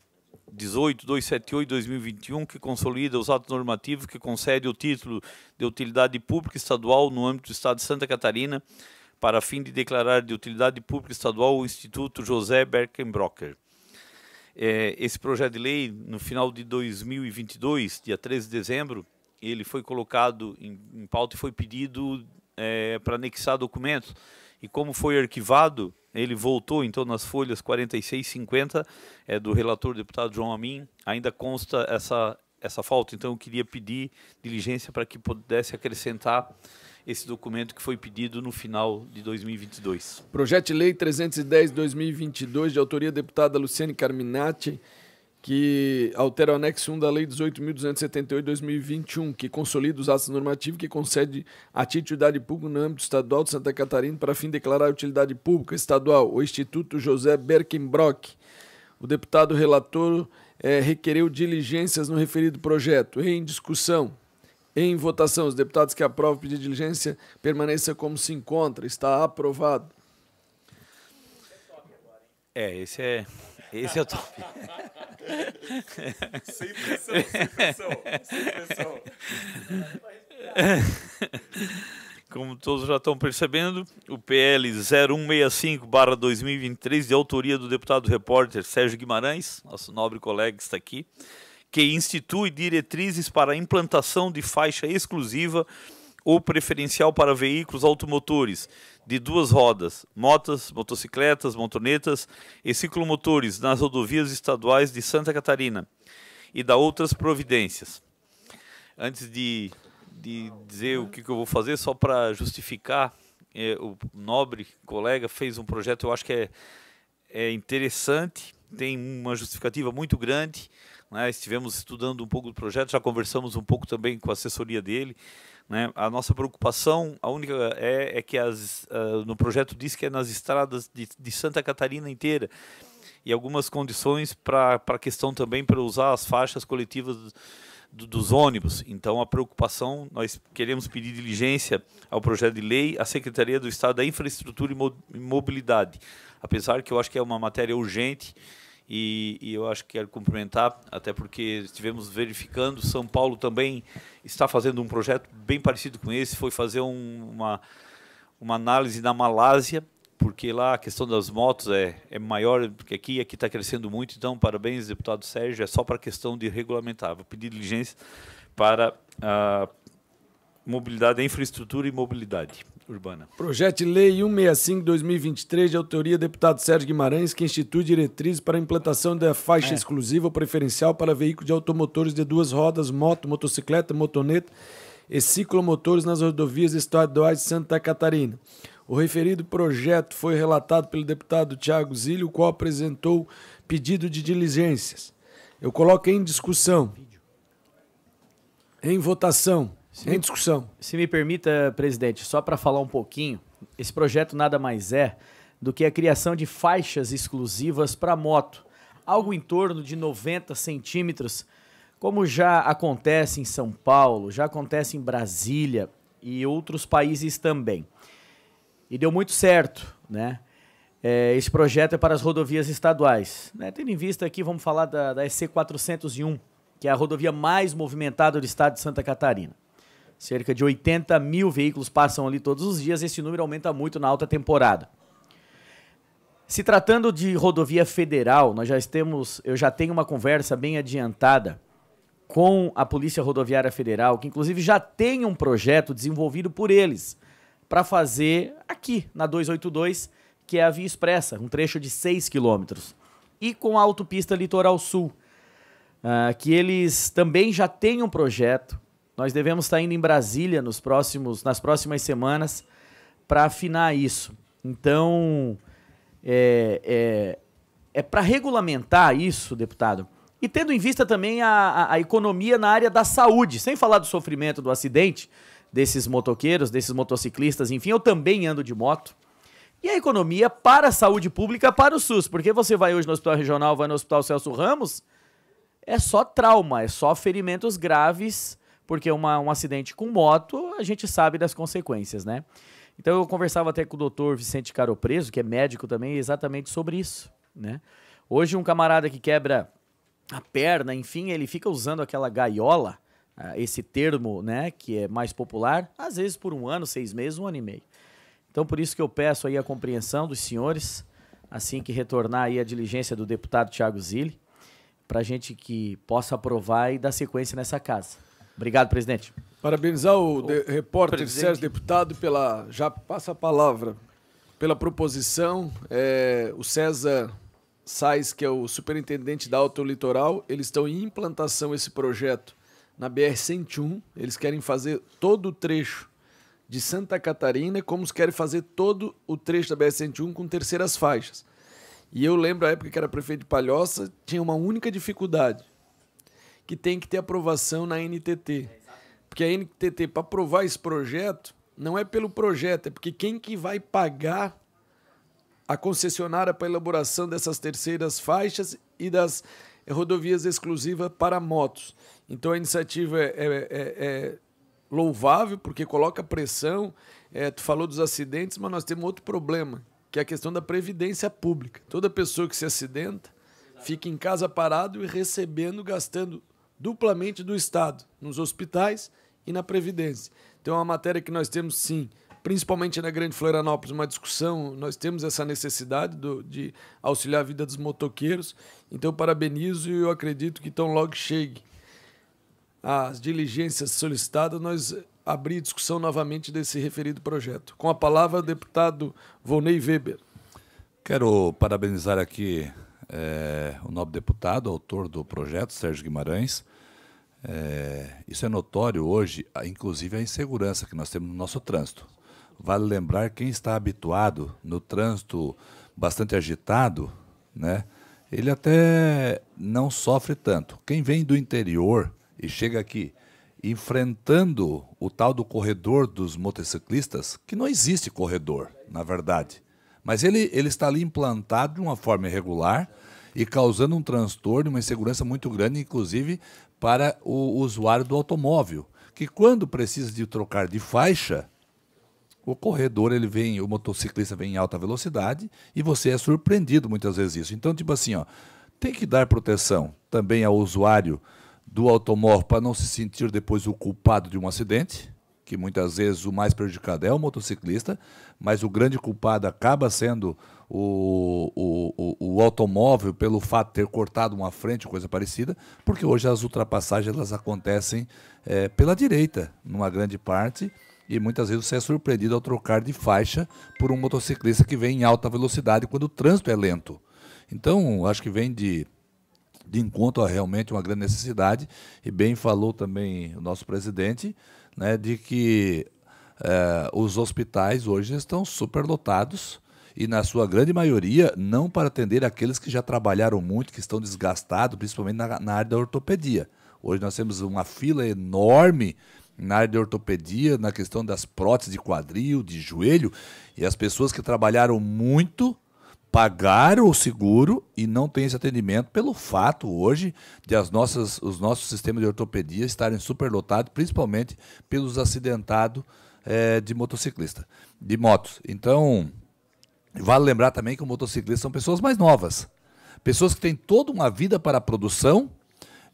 18.278-2021, que consolida os atos normativos que concede o título de utilidade pública estadual no âmbito do Estado de Santa Catarina, para fim de declarar de utilidade pública estadual o Instituto José Berkenbrocker. É, esse projeto de lei, no final de 2022, dia 13 de dezembro, ele foi colocado em, em pauta e foi pedido é, para anexar documentos. E como foi arquivado, ele voltou, então, nas folhas 46 e 50 é, do relator deputado João Amin, ainda consta essa, essa falta. Então, eu queria pedir diligência para que pudesse acrescentar esse documento que foi pedido no final de 2022. Projeto de Lei 310-2022, de autoria da deputada Luciane Carminati que altera o anexo 1 da Lei 18.278 de 2021, que consolida os atos normativos que concede a titularidade pública no âmbito estadual de Santa Catarina para fim de declarar a utilidade pública estadual, o Instituto José Berkenbrock. O deputado relator é, requereu diligências no referido projeto. Em discussão, em votação, os deputados que aprovam o pedido de diligência permaneçam como se encontra. Está aprovado. É, esse é esse é o top. sem pressão, sem pressão, sem pressão. Como todos já estão percebendo, o PL 0165-2023, de autoria do deputado repórter Sérgio Guimarães, nosso nobre colega que está aqui, que institui diretrizes para a implantação de faixa exclusiva ou preferencial para veículos automotores de duas rodas, motas, motocicletas, motonetas e ciclomotores nas rodovias estaduais de Santa Catarina e da outras providências. Antes de, de dizer o que, que eu vou fazer, só para justificar, é, o nobre colega fez um projeto, eu acho que é, é interessante, tem uma justificativa muito grande. Né? Estivemos estudando um pouco do projeto, já conversamos um pouco também com a assessoria dele né? A nossa preocupação, a única é, é que as, uh, no projeto diz que é nas estradas de, de Santa Catarina inteira e algumas condições para a questão também para usar as faixas coletivas do, dos ônibus. Então, a preocupação, nós queremos pedir diligência ao projeto de lei à Secretaria do Estado da Infraestrutura e Mobilidade. Apesar que eu acho que é uma matéria urgente, e, e, eu acho que quero cumprimentar, até porque estivemos verificando, São Paulo também está fazendo um projeto bem parecido com esse, foi fazer um, uma, uma análise na Malásia, porque lá a questão das motos é, é maior do que aqui, aqui está crescendo muito, então parabéns, deputado Sérgio, é só para a questão de regulamentar, vou pedir diligência para a ah, mobilidade, a infraestrutura e mobilidade urbana. Projeto de Lei 165-2023, de autoria do deputado Sérgio Guimarães, que institui diretrizes para a implantação da faixa é. exclusiva preferencial para veículos de automotores de duas rodas, moto, motocicleta, motoneta e ciclomotores nas rodovias estaduais de Santa Catarina. O referido projeto foi relatado pelo deputado Tiago Zilho, o qual apresentou pedido de diligências. Eu coloco em discussão, em votação, sem em me, discussão. Se me permita, presidente, só para falar um pouquinho, esse projeto nada mais é do que a criação de faixas exclusivas para moto, algo em torno de 90 centímetros, como já acontece em São Paulo, já acontece em Brasília e outros países também. E deu muito certo, né? É, esse projeto é para as rodovias estaduais. Né? Tendo em vista aqui, vamos falar da, da EC 401, que é a rodovia mais movimentada do estado de Santa Catarina. Cerca de 80 mil veículos passam ali todos os dias, esse número aumenta muito na alta temporada. Se tratando de rodovia federal, nós já temos, eu já tenho uma conversa bem adiantada com a Polícia Rodoviária Federal, que inclusive já tem um projeto desenvolvido por eles para fazer aqui na 282, que é a Via Expressa, um trecho de 6 quilômetros, e com a autopista Litoral Sul, uh, que eles também já têm um projeto nós devemos estar indo em Brasília nos próximos, nas próximas semanas para afinar isso. Então, é, é, é para regulamentar isso, deputado, e tendo em vista também a, a, a, economia na área da saúde, sem falar do sofrimento do acidente desses motoqueiros, desses motociclistas, enfim, eu também ando de moto. E a economia para a saúde pública, para o SUS, porque você vai hoje no Hospital Regional, vai no Hospital Celso Ramos, é só trauma, é só ferimentos graves porque uma, um acidente com moto, a gente sabe das consequências, né? Então eu conversava até com o doutor Vicente Caropreso, que é médico também, exatamente sobre isso, né? Hoje um camarada que quebra a perna, enfim, ele fica usando aquela gaiola, ah, esse termo, né, que é mais popular, às vezes por um ano, seis meses, um ano e meio. Então por isso que eu peço aí a compreensão dos senhores, assim que retornar aí a diligência do deputado Tiago Zilli, para gente que possa aprovar e dar sequência nessa casa. Obrigado, presidente. Parabenizar o, de, repórter presidente. Sérgio Deputado pela. Já passa a palavra. Pela proposição. É, o César Sais, que é o superintendente da Alto Litoral, eles estão em implantação esse projeto na BR-101. Eles querem fazer todo o trecho de Santa Catarina, como querem fazer todo o trecho da BR-101 com terceiras faixas. E eu lembro a época que era prefeito de Palhoça, tinha uma única dificuldade que tem que ter aprovação na NTT. Porque a NTT, para aprovar esse projeto, não é pelo projeto, é porque quem que vai pagar a concessionária para a elaboração dessas terceiras faixas e das rodovias exclusivas para motos. Então a iniciativa é, é, é, é louvável, porque coloca pressão. É, tu falou dos acidentes, mas nós temos outro problema, que é a questão da previdência pública. Toda pessoa que se acidenta fica em casa parado e recebendo, gastando duplamente do Estado, nos hospitais e na Previdência. Então, é uma matéria que nós temos, sim, principalmente na Grande Florianópolis, uma discussão. Nós temos essa necessidade do, de auxiliar a vida dos motoqueiros. Então, parabenizo e eu acredito que tão logo chegue as diligências solicitadas, nós abrir discussão novamente desse referido projeto. Com a palavra, o deputado Volney Weber. Quero parabenizar aqui é, o nobre deputado, autor do projeto, Sérgio Guimarães. É, isso é notório hoje, inclusive a insegurança que nós temos no nosso trânsito. Vale lembrar quem está habituado no trânsito bastante agitado, né? Ele até não sofre tanto. Quem vem do interior e chega aqui enfrentando o tal do corredor dos motociclistas, que não existe corredor, na verdade. Mas ele, ele está ali implantado de uma forma irregular e causando um transtorno, uma insegurança muito grande, inclusive para o usuário do automóvel, que quando precisa de trocar de faixa, o corredor ele vem, o motociclista vem em alta velocidade e você é surpreendido muitas vezes isso. Então, tipo assim, ó, tem que dar proteção também ao usuário do automóvel para não se sentir depois o culpado de um acidente que muitas vezes o mais prejudicado é o motociclista, mas o grande culpado acaba sendo o, o, o, o automóvel pelo fato de ter cortado uma frente, coisa parecida, porque hoje as ultrapassagens elas acontecem é, pela direita, numa grande parte, e muitas vezes você é surpreendido ao trocar de faixa por um motociclista que vem em alta velocidade quando o trânsito é lento. Então, acho que vem de de encontro a realmente uma grande necessidade. E bem falou também o nosso presidente né, de que eh, os hospitais hoje estão superlotados e, na sua grande maioria, não para atender aqueles que já trabalharam muito, que estão desgastados, principalmente na, na área da ortopedia. Hoje nós temos uma fila enorme na área de ortopedia, na questão das próteses de quadril, de joelho, e as pessoas que trabalharam muito pagaram o seguro e não tem esse atendimento pelo fato hoje de as nossas, os nossos sistemas de ortopedia estarem superlotados, principalmente pelos acidentados é, de motociclista, de motos. Então, vale lembrar também que o motociclista são pessoas mais novas, pessoas que têm toda uma vida para a produção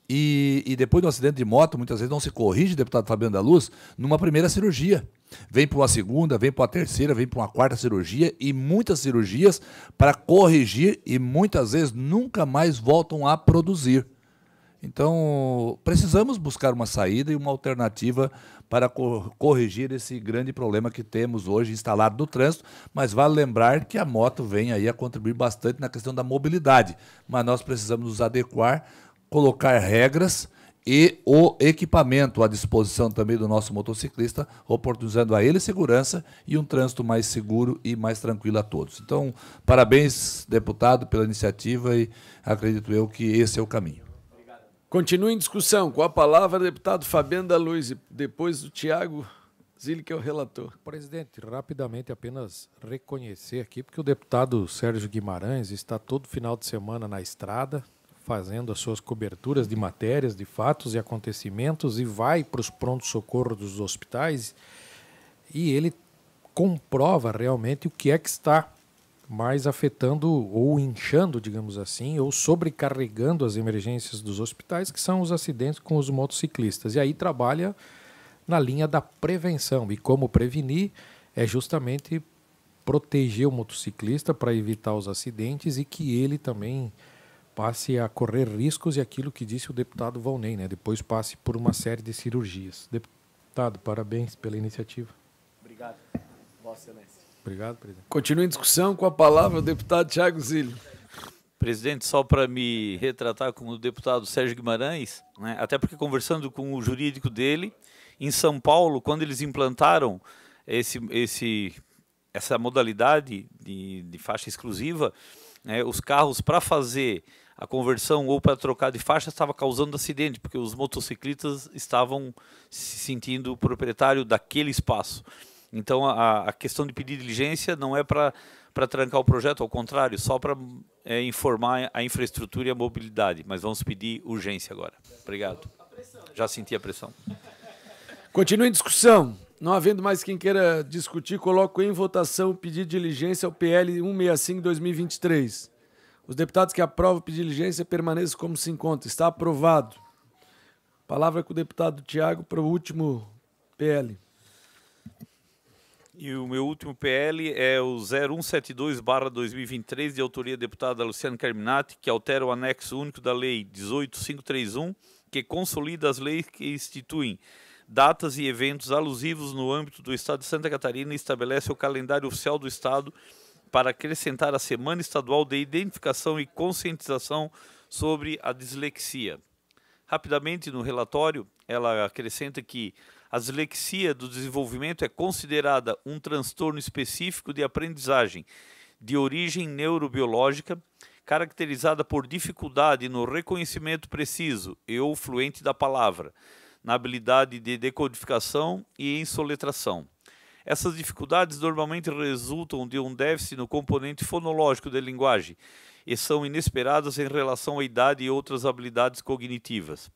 e, e, depois de um acidente de moto, muitas vezes não se corrige, deputado Fabiano da Luz, numa primeira cirurgia. Vem para uma segunda, vem para uma terceira, vem para uma quarta cirurgia e muitas cirurgias para corrigir e muitas vezes nunca mais voltam a produzir. Então, precisamos buscar uma saída e uma alternativa para corrigir esse grande problema que temos hoje instalado no trânsito, mas vale lembrar que a moto vem aí a contribuir bastante na questão da mobilidade, mas nós precisamos nos adequar colocar regras e o equipamento à disposição também do nosso motociclista, oportunizando a ele segurança e um trânsito mais seguro e mais tranquilo a todos. Então, parabéns, deputado, pela iniciativa e acredito eu que esse é o caminho. Continua em discussão. Com a palavra, deputado Fabiano da Luz, e depois o Tiago Zilli, que é o relator. Presidente, rapidamente apenas reconhecer aqui, porque o deputado Sérgio Guimarães está todo final de semana na estrada, fazendo as suas coberturas de matérias, de fatos e acontecimentos e vai para os prontos socorros dos hospitais e ele comprova realmente o que é que está mais afetando ou inchando, digamos assim, ou sobrecarregando as emergências dos hospitais, que são os acidentes com os motociclistas. E aí trabalha na linha da prevenção. E como prevenir é justamente proteger o motociclista para evitar os acidentes e que ele também passe a correr riscos e aquilo que disse o deputado Valnei, né? depois passe por uma série de cirurgias. Deputado, parabéns pela iniciativa. Obrigado, Vossa Excelência. Obrigado, presidente. Continua em discussão com a palavra o deputado Tiago Zilho. Presidente, só para me retratar com o deputado Sérgio Guimarães, né? até porque conversando com o jurídico dele, em São Paulo, quando eles implantaram esse, esse, essa modalidade de, de faixa exclusiva, né, os carros para fazer a conversão ou para trocar de faixa estava causando acidente, porque os motociclistas estavam se sentindo proprietário daquele espaço. Então a, a questão de pedir diligência não é para para trancar o projeto, ao contrário, só para é, informar a infraestrutura e a mobilidade. Mas vamos pedir urgência agora. Obrigado. Já senti a pressão. Continua em discussão. Não havendo mais quem queira discutir, coloco em votação o pedido de diligência ao PL 165-2023. Os deputados que aprovam pedir diligência permaneçam como se encontra. Está aprovado. Palavra com o deputado Tiago para o último PL. E o meu último PL é o 0172-2023, de autoria da deputada Luciana Carminati, que altera o anexo único da Lei 18531, que consolida as leis que instituem datas e eventos alusivos no âmbito do Estado de Santa Catarina e estabelece o calendário oficial do Estado para acrescentar a Semana Estadual de Identificação e Conscientização sobre a Dislexia. Rapidamente, no relatório, ela acrescenta que a dislexia do desenvolvimento é considerada um transtorno específico de aprendizagem de origem neurobiológica, caracterizada por dificuldade no reconhecimento preciso e ou fluente da palavra, na habilidade de decodificação e em soletração. Essas dificuldades normalmente resultam de um déficit no componente fonológico da linguagem e são inesperadas em relação à idade e outras habilidades cognitivas.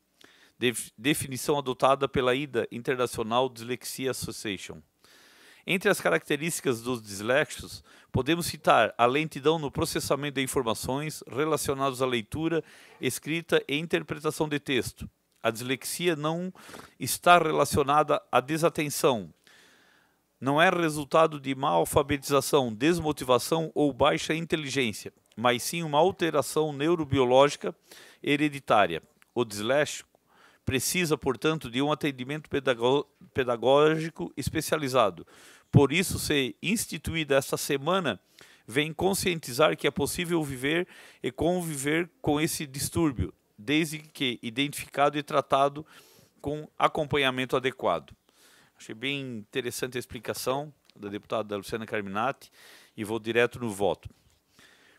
definição adotada pela IDA International Dyslexia Association. Entre as características dos dislexos, podemos citar a lentidão no processamento de informações relacionadas à leitura, escrita e interpretação de texto. A dislexia não está relacionada à desatenção, não é resultado de má alfabetização, desmotivação ou baixa inteligência, mas sim uma alteração neurobiológica hereditária. O disléxico precisa, portanto, de um atendimento pedagógico especializado. Por isso, ser instituída esta semana vem conscientizar que é possível viver e conviver com esse distúrbio, desde que identificado e tratado com acompanhamento adequado. Achei bem interessante a explicação da deputada Luciana Carminati e vou direto no voto.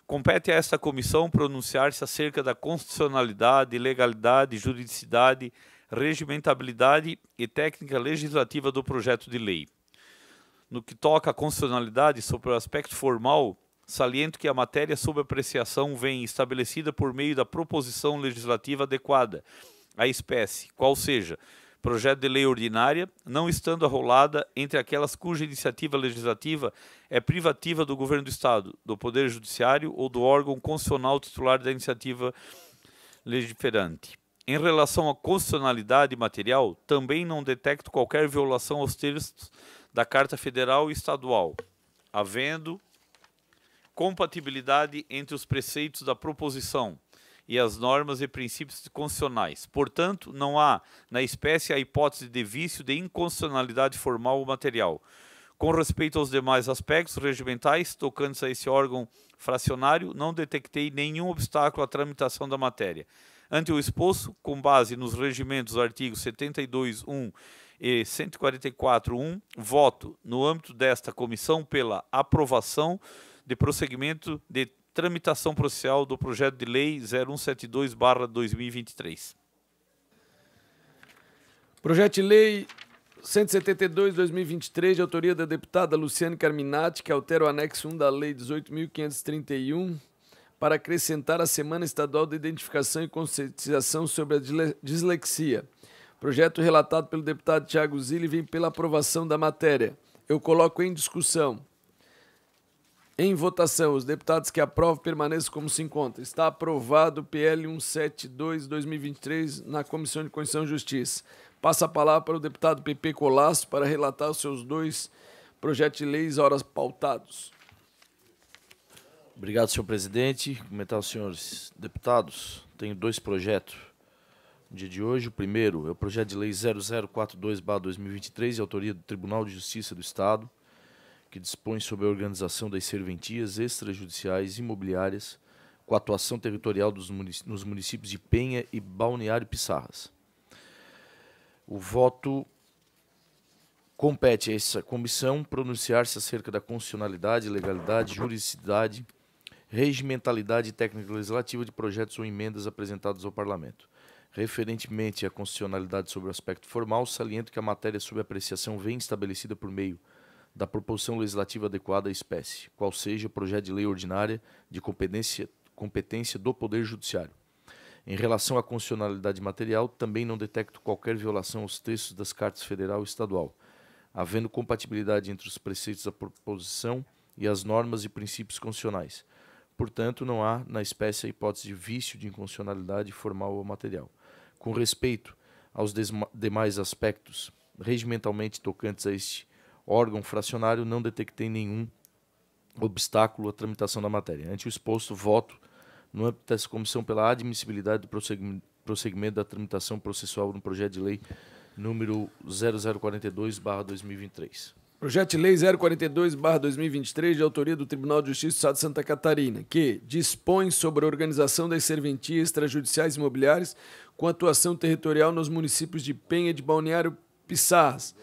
Compete a esta comissão pronunciar-se acerca da constitucionalidade, legalidade, juridicidade, regimentabilidade e técnica legislativa do projeto de lei. No que toca à constitucionalidade, sobre o aspecto formal, saliento que a matéria sob apreciação vem estabelecida por meio da proposição legislativa adequada à espécie, qual seja, projeto de lei ordinária, não estando arrolada entre aquelas cuja iniciativa legislativa é privativa do governo do Estado, do Poder Judiciário ou do órgão constitucional titular da iniciativa legiferante. Em relação à constitucionalidade material, também não detecto qualquer violação aos textos da Carta Federal e Estadual, havendo compatibilidade entre os preceitos da proposição, e as normas e princípios constitucionais. Portanto, não há na espécie a hipótese de vício de inconstitucionalidade formal ou material. Com respeito aos demais aspectos regimentais tocantes a esse órgão fracionário, não detectei nenhum obstáculo à tramitação da matéria. Ante o exposto, com base nos regimentos artigos 72, 1 e 144.1, voto no âmbito desta comissão pela aprovação de prosseguimento de tramitação processual do projeto de lei 0172/2023. Projeto de lei 172/2023 de autoria da deputada Luciane Carminati, que altera o anexo 1 da lei 18531 para acrescentar a Semana Estadual de Identificação e Conscientização sobre a Dislexia. Projeto relatado pelo deputado Tiago Zilli vem pela aprovação da matéria. Eu coloco em discussão. Em votação, os deputados que aprovam permaneçam como se encontra. Está aprovado o PL 172-2023 na Comissão de Constituição e Justiça. Passa a palavra para o deputado PP Colasso para relatar os seus dois projetos de leis, horas pautados. Obrigado, senhor presidente. Comentar senhores deputados. Tenho dois projetos no dia de hoje. O primeiro é o projeto de lei 0042-2023, de autoria do Tribunal de Justiça do Estado que dispõe sobre a organização das serventias extrajudiciais imobiliárias com atuação territorial dos munic nos municípios de Penha e Balneário Pissarras. O voto compete a essa comissão pronunciar-se acerca da constitucionalidade, legalidade, juridicidade, regimentalidade técnica legislativa de projetos ou emendas apresentados ao Parlamento. Referentemente à constitucionalidade sobre o aspecto formal, saliento que a matéria sob apreciação vem estabelecida por meio da proporção legislativa adequada à espécie, qual seja o projeto de lei ordinária de competência, competência do Poder Judiciário. Em relação à constitucionalidade material, também não detecto qualquer violação aos textos das cartas federal e estadual, havendo compatibilidade entre os preceitos da proposição e as normas e princípios constitucionais. Portanto, não há, na espécie, a hipótese de vício de inconstitucionalidade formal ou material. Com respeito aos demais aspectos regimentalmente tocantes a este órgão fracionário, não detectei nenhum obstáculo à tramitação da matéria. Ante o exposto, voto no âmbito dessa comissão pela admissibilidade do prosseguimento da tramitação processual no projeto de lei número 0042/2023. Projeto de Lei 042-2023, de autoria do Tribunal de Justiça do Estado de Santa Catarina, que dispõe sobre a organização das serventias extrajudiciais imobiliárias com atuação territorial nos municípios de Penha de Balneário Pissarras.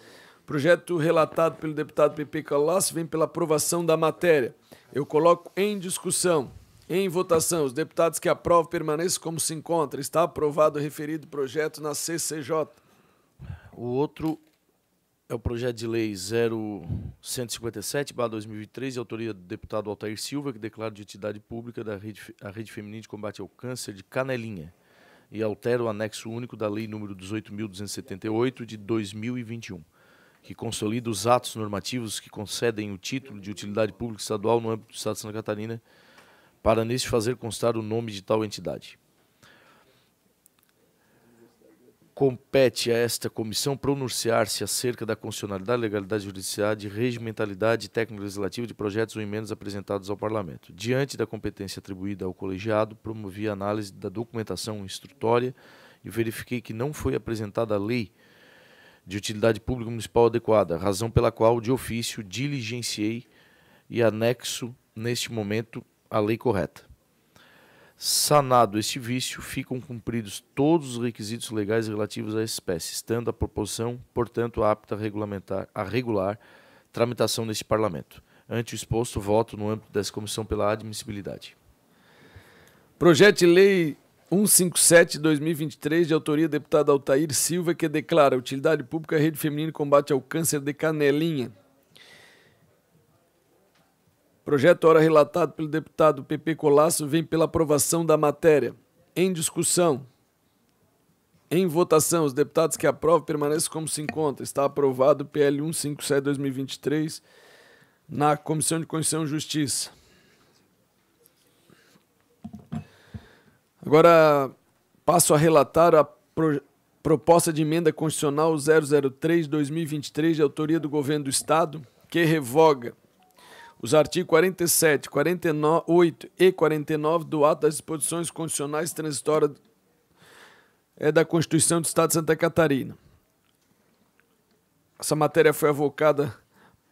Projeto relatado pelo deputado PP Calas vem pela aprovação da matéria. Eu coloco em discussão, em votação, os deputados que aprovam permaneçam como se encontra. Está aprovado o referido projeto na CCJ. O outro é o projeto de lei 0157, barra 2003, de autoria do deputado Altair Silva, que declara de utilidade pública da rede, a Rede Feminina de Combate ao Câncer de Canelinha e altera o anexo único da Lei número 18.278, de 2021 que consolida os atos normativos que concedem o título de utilidade pública estadual no âmbito do Estado de Santa Catarina, para neste fazer constar o nome de tal entidade. Compete a esta comissão pronunciar-se acerca da constitucionalidade, legalidade, juridicidade, regimentalidade e técnico-legislativa de projetos ou emendas apresentados ao Parlamento. Diante da competência atribuída ao colegiado, promovi a análise da documentação instrutória e verifiquei que não foi apresentada a lei de utilidade pública municipal adequada, razão pela qual, de ofício, diligenciei e anexo, neste momento, a lei correta. Sanado este vício, ficam cumpridos todos os requisitos legais relativos à espécie, estando a proposição, portanto, apta a, regulamentar, a regular tramitação neste Parlamento. Ante o exposto, voto no âmbito dessa comissão pela admissibilidade. Projeto de Lei 157-2023, de autoria do deputado Altair Silva, que declara utilidade pública rede feminina combate ao câncer de canelinha. Projeto ora relatado pelo deputado PP Colasso vem pela aprovação da matéria. Em discussão. Em votação, os deputados que aprovam permanecem como se encontra. Está aprovado o PL 157-2023 na Comissão de Constituição e Justiça. Agora passo a relatar a pro, proposta de emenda constitucional 003-2023, de autoria do governo do Estado, que revoga os artigos 47, 48 e 49 do ato das disposições constitucionais transitórias é da Constituição do Estado de Santa Catarina. Essa matéria foi avocada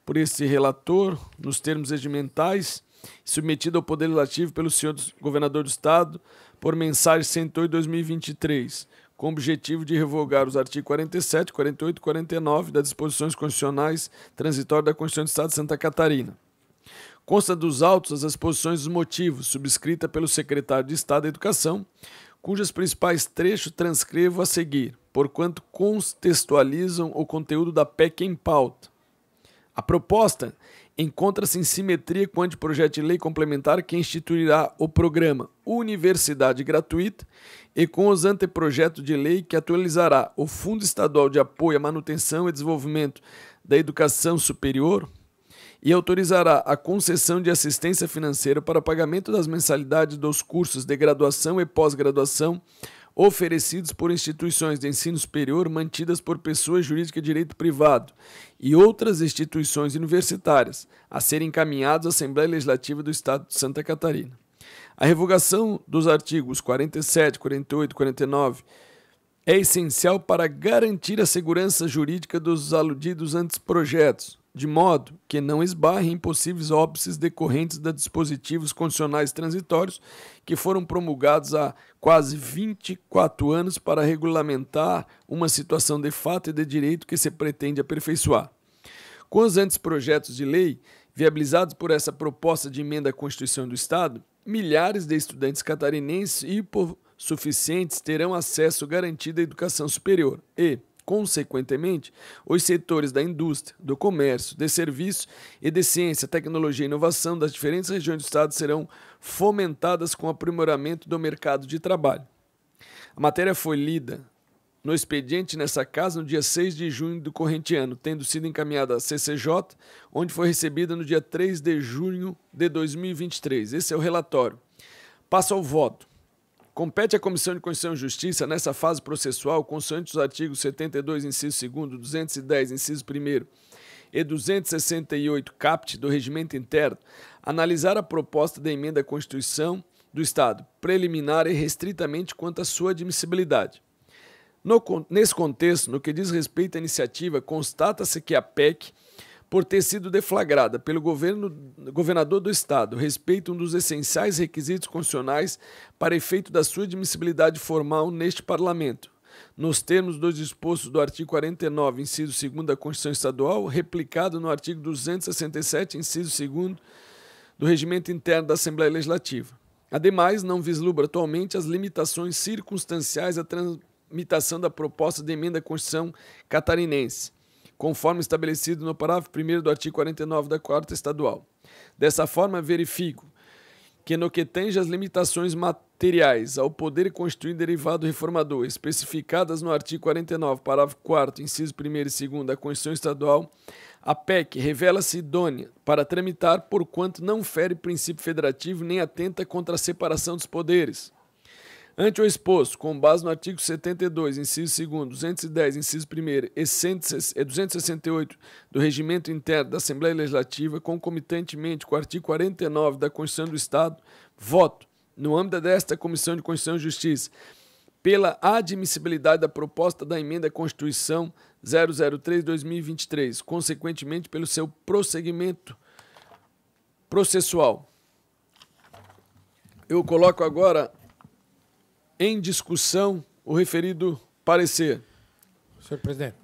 por esse relator, nos termos regimentais, submetida ao Poder Legislativo pelo senhor governador do Estado, por mensagem em 2023, com o objetivo de revogar os artigos 47, 48 e 49 das disposições constitucionais transitórias da Constituição do Estado de Santa Catarina. Consta dos autos as exposições dos motivos, subscrita pelo secretário de Estado da Educação, cujos principais trechos transcrevo a seguir, porquanto contextualizam o conteúdo da PEC em pauta. A proposta encontra-se em simetria com o anteprojeto de lei complementar que instituirá o programa Universidade Gratuita e com os anteprojetos de lei que atualizará o Fundo Estadual de Apoio à Manutenção e Desenvolvimento da Educação Superior e autorizará a concessão de assistência financeira para pagamento das mensalidades dos cursos de graduação e pós-graduação oferecidos por instituições de ensino superior mantidas por pessoas jurídicas de direito privado e outras instituições universitárias, a serem encaminhados à Assembleia Legislativa do Estado de Santa Catarina. A revogação dos artigos 47, 48 e 49 é essencial para garantir a segurança jurídica dos aludidos antes projetos, de modo que não esbarrem em possíveis óbices decorrentes de dispositivos condicionais transitórios que foram promulgados há quase 24 anos para regulamentar uma situação de fato e de direito que se pretende aperfeiçoar. Com os antes projetos de lei, viabilizados por essa proposta de emenda à Constituição do Estado, milhares de estudantes catarinenses hipossuficientes terão acesso garantido à educação superior e, Consequentemente, os setores da indústria, do comércio, de serviço e de ciência, tecnologia e inovação das diferentes regiões do Estado serão fomentadas com o aprimoramento do mercado de trabalho. A matéria foi lida no expediente nessa casa no dia 6 de junho do corrente ano, tendo sido encaminhada à CCJ, onde foi recebida no dia 3 de junho de 2023. Esse é o relatório. Passa ao voto. Compete à Comissão de Constituição e Justiça, nessa fase processual, consoante os artigos 72, inciso 2, 210, inciso 1 e 268, caput do Regimento Interno, analisar a proposta da emenda à Constituição do Estado, preliminar e restritamente quanto à sua admissibilidade. No, nesse contexto, no que diz respeito à iniciativa, constata-se que a PEC por ter sido deflagrada pelo governo, governador do Estado, respeita um dos essenciais requisitos constitucionais para efeito da sua admissibilidade formal neste Parlamento. Nos termos dos dispostos do artigo 49, inciso 2 da Constituição Estadual, replicado no artigo 267, inciso 2 do Regimento Interno da Assembleia Legislativa. Ademais, não vislumbra atualmente as limitações circunstanciais à tramitação da proposta de emenda à Constituição catarinense conforme estabelecido no parágrafo 1 do artigo 49 da Quarta Estadual. Dessa forma, verifico que no que tange as limitações materiais ao poder constituir derivado reformador, especificadas no artigo 49, parágrafo 4 inciso 1 e 2 da Constituição Estadual, a PEC revela-se idônea para tramitar porquanto não fere princípio federativo nem atenta contra a separação dos poderes Ante o exposto, com base no artigo 72, inciso 2, 210, inciso 1 e 268 do Regimento Interno da Assembleia Legislativa, concomitantemente com o artigo 49 da Constituição do Estado, voto, no âmbito desta Comissão de Constituição e Justiça, pela admissibilidade da proposta da emenda à Constituição 003-2023, consequentemente pelo seu prosseguimento processual. Eu coloco agora em discussão o referido parecer. Senhor presidente,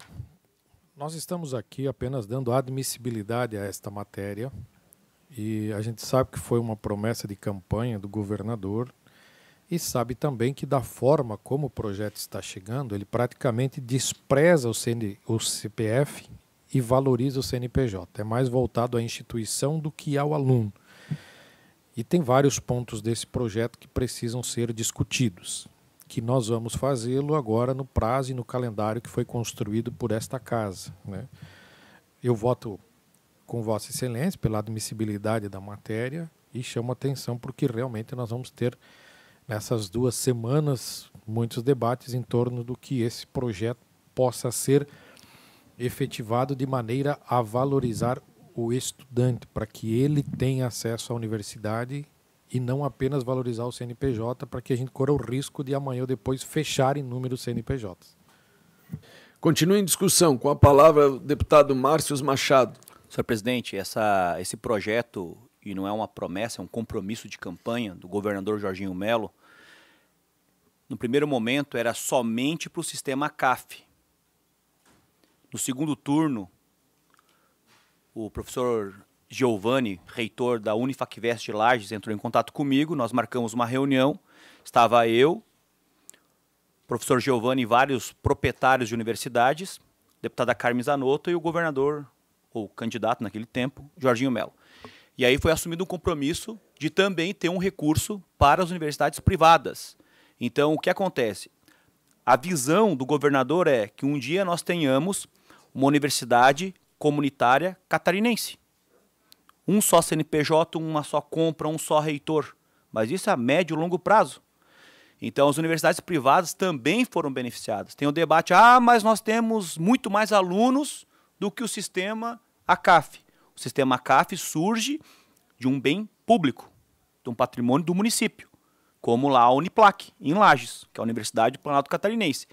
nós estamos aqui apenas dando admissibilidade a esta matéria e a gente sabe que foi uma promessa de campanha do governador e sabe também que da forma como o projeto está chegando, ele praticamente despreza o, CN, o CPF e valoriza o CNPJ. É mais voltado à instituição do que ao aluno. E tem vários pontos desse projeto que precisam ser discutidos, que nós vamos fazê-lo agora no prazo e no calendário que foi construído por esta casa. Né? Eu voto com Vossa Excelência pela admissibilidade da matéria e chamo atenção porque realmente nós vamos ter nessas duas semanas muitos debates em torno do que esse projeto possa ser efetivado de maneira a valorizar o estudante para que ele tenha acesso à universidade e não apenas valorizar o CNPJ para que a gente corra o risco de amanhã ou depois fechar inúmeros CNPJs. Continua em discussão. Com a palavra, o deputado Márcio Machado. Senhor presidente, essa, esse projeto, e não é uma promessa, é um compromisso de campanha do governador Jorginho Melo, no primeiro momento era somente para o sistema CAF. No segundo turno, o professor Giovanni, reitor da Unifacvest de Lages, entrou em contato comigo, nós marcamos uma reunião, estava eu, o professor Giovanni e vários proprietários de universidades, deputada Carmen Zanotto e o governador, ou candidato naquele tempo, Jorginho Melo. E aí foi assumido um compromisso de também ter um recurso para as universidades privadas. Então, o que acontece? A visão do governador é que um dia nós tenhamos uma universidade comunitária catarinense. Um só CNPJ, uma só compra, um só reitor. Mas isso é a médio e longo prazo. Então, as universidades privadas também foram beneficiadas. Tem o um debate, ah, mas nós temos muito mais alunos do que o sistema ACAF. O sistema ACAF surge de um bem público, de um patrimônio do município, como lá a Uniplac, em Lages, que é a Universidade do Planalto Catarinense.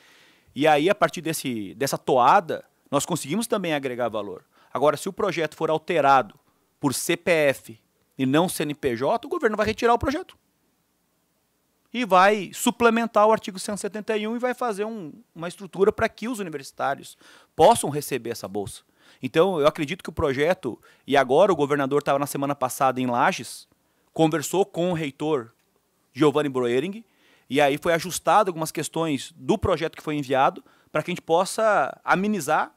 E aí, a partir desse, dessa toada, nós conseguimos também agregar valor. Agora, se o projeto for alterado por CPF e não CNPJ, o governo vai retirar o projeto. E vai suplementar o artigo 171 e vai fazer um, uma estrutura para que os universitários possam receber essa bolsa. Então, eu acredito que o projeto, e agora o governador estava na semana passada em Lages, conversou com o reitor Giovanni Broering, e aí foi ajustado algumas questões do projeto que foi enviado para que a gente possa amenizar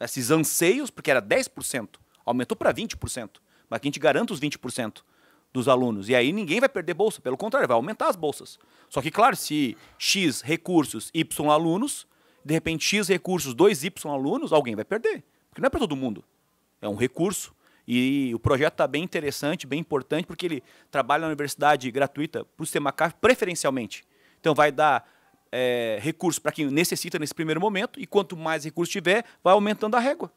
esses anseios, porque era 10%, aumentou para 20%, mas que a gente garanta os 20% dos alunos. E aí ninguém vai perder bolsa, pelo contrário, vai aumentar as bolsas. Só que, claro, se X recursos, Y alunos, de repente X recursos, 2Y alunos, alguém vai perder. Porque não é para todo mundo. É um recurso. E o projeto está bem interessante, bem importante, porque ele trabalha na universidade gratuita para o sistema CAF preferencialmente. Então vai dar é, recurso para quem necessita nesse primeiro momento, e quanto mais recurso tiver, vai aumentando a régua.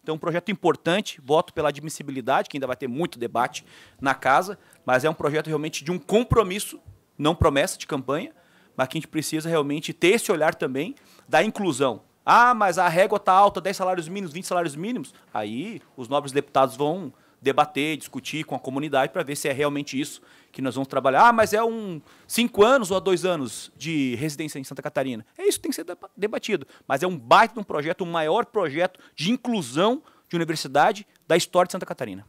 Então, um projeto importante, voto pela admissibilidade, que ainda vai ter muito debate na casa, mas é um projeto realmente de um compromisso, não promessa de campanha, mas que a gente precisa realmente ter esse olhar também da inclusão. Ah, mas a régua está alta, 10 salários mínimos, 20 salários mínimos. Aí os nobres deputados vão debater, discutir com a comunidade para ver se é realmente isso que nós vamos trabalhar. Ah, mas é um cinco anos ou dois anos de residência em Santa Catarina. É isso que tem que ser debatido. Mas é um baita de um projeto, o um maior projeto de inclusão de universidade da história de Santa Catarina.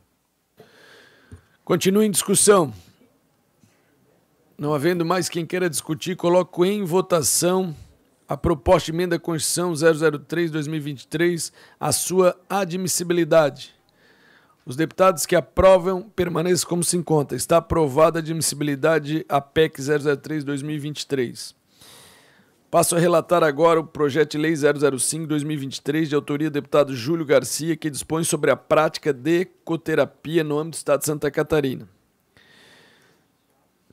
Continua em discussão. Não havendo mais quem queira discutir, coloco em votação a proposta de emenda à Constituição 003-2023, a sua admissibilidade. Os deputados que aprovam permaneçam como se encontra. Está aprovada a admissibilidade a PEC 003-2023. Passo a relatar agora o projeto de lei 005-2023, de autoria do deputado Júlio Garcia, que dispõe sobre a prática de ecoterapia no âmbito do Estado de Santa Catarina.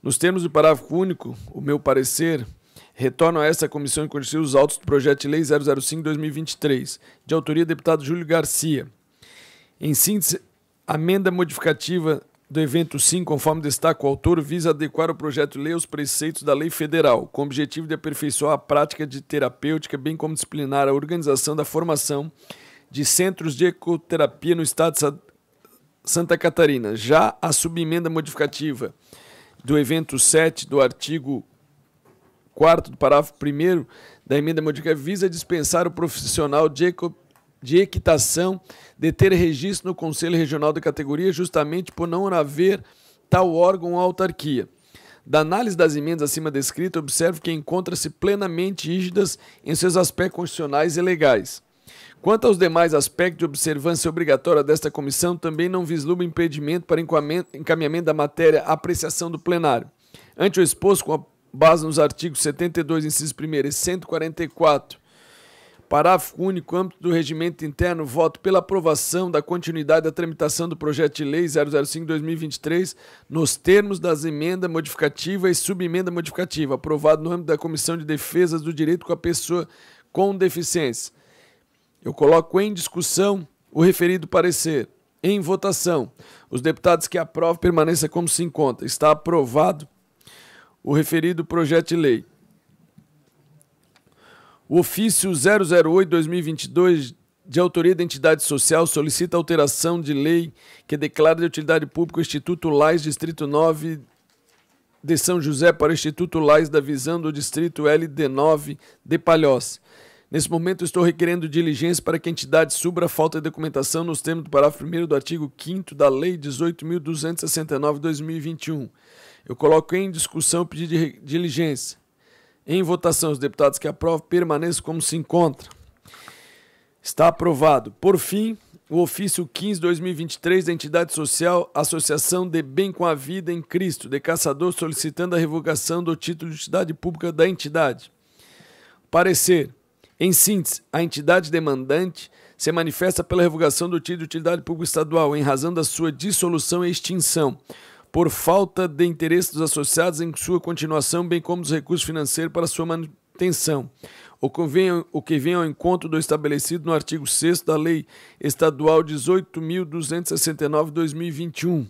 Nos termos do parágrafo único, o meu parecer, retorno a esta comissão em conhecer os autos do projeto de lei 005-2023, de autoria do deputado Júlio Garcia. Em síntese, a emenda modificativa do evento 5, conforme destaca o autor, visa adequar o projeto de lei aos preceitos da lei federal, com o objetivo de aperfeiçoar a prática de terapêutica, bem como disciplinar a organização da formação de centros de ecoterapia no estado de Santa Catarina. Já a subemenda modificativa do evento 7 do artigo 4 do parágrafo 1 da emenda modificativa visa dispensar o profissional de ecoterapia de equitação de ter registro no Conselho Regional da categoria, justamente por não haver tal órgão ou autarquia. Da análise das emendas acima descrita, observo que encontra-se plenamente rígidas em seus aspectos constitucionais e legais. Quanto aos demais aspectos de observância obrigatória desta comissão, também não vislumbra impedimento para encaminhamento da matéria à apreciação do plenário. Ante o exposto, com base nos artigos 72, inciso 1 e 144 Parágrafo único, âmbito do regimento interno, voto pela aprovação da continuidade da tramitação do projeto de lei 005-2023 nos termos das emenda modificativa e subemenda modificativa, aprovado no âmbito da Comissão de Defesa do Direito com a Pessoa com Deficiência. Eu coloco em discussão o referido parecer. Em votação, os deputados que aprovam permaneçam como se encontra. Está aprovado o referido projeto de lei. O ofício 008-2022, de autoria da entidade social, solicita alteração de lei que declara de utilidade pública o Instituto Lais Distrito 9 de São José para o Instituto Lais da Visão do Distrito LD9 de Palhoça. Nesse momento, estou requerendo diligência para que a entidade subra a falta de documentação nos termos do parágrafo 1 do artigo 5 da Lei 18.269-2021. Eu coloco em discussão o pedido de diligência. Em votação, os deputados que aprovam permaneçam como se encontram. Está aprovado. Por fim, o ofício 15-2023 da entidade social Associação de Bem com a Vida em Cristo, de Caçador, solicitando a revogação do título de entidade pública da entidade. Parecer. Em síntese, a entidade demandante se manifesta pela revogação do título de utilidade pública estadual em razão da sua dissolução e extinção por falta de interesse dos associados em sua continuação, bem como dos recursos financeiros para sua manutenção. O que, vem, o que vem ao encontro do estabelecido no artigo 6 da Lei Estadual 18.269-2021.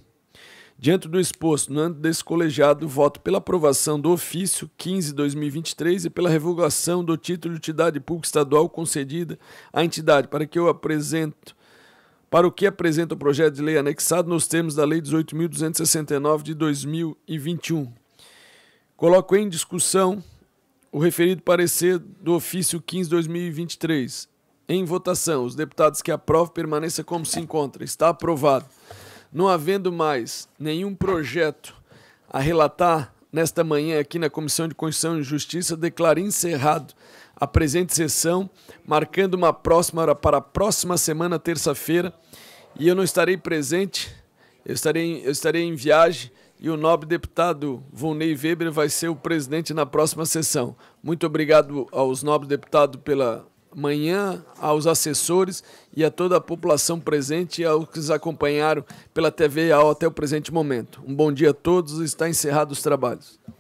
Diante do exposto, no âmbito desse colegiado, voto pela aprovação do ofício 15-2023 e pela revogação do título de utilidade pública estadual concedida à entidade, para que eu apresento para o que apresenta o projeto de lei anexado nos termos da Lei 18.269 de 2021. Coloco em discussão o referido parecer do ofício 15-2023. Em votação, os deputados que aprovam permaneçam como se encontra. Está aprovado. Não havendo mais nenhum projeto a relatar nesta manhã aqui na Comissão de Constituição e Justiça, declaro encerrado a presente sessão, marcando uma próxima para a próxima semana, terça-feira. E eu não estarei presente, eu estarei, eu estarei em viagem e o nobre deputado Volney Weber vai ser o presidente na próxima sessão. Muito obrigado aos nobres deputados pela manhã, aos assessores e a toda a população presente e aos que nos acompanharam pela TV até o presente momento. Um bom dia a todos, está encerrado os trabalhos.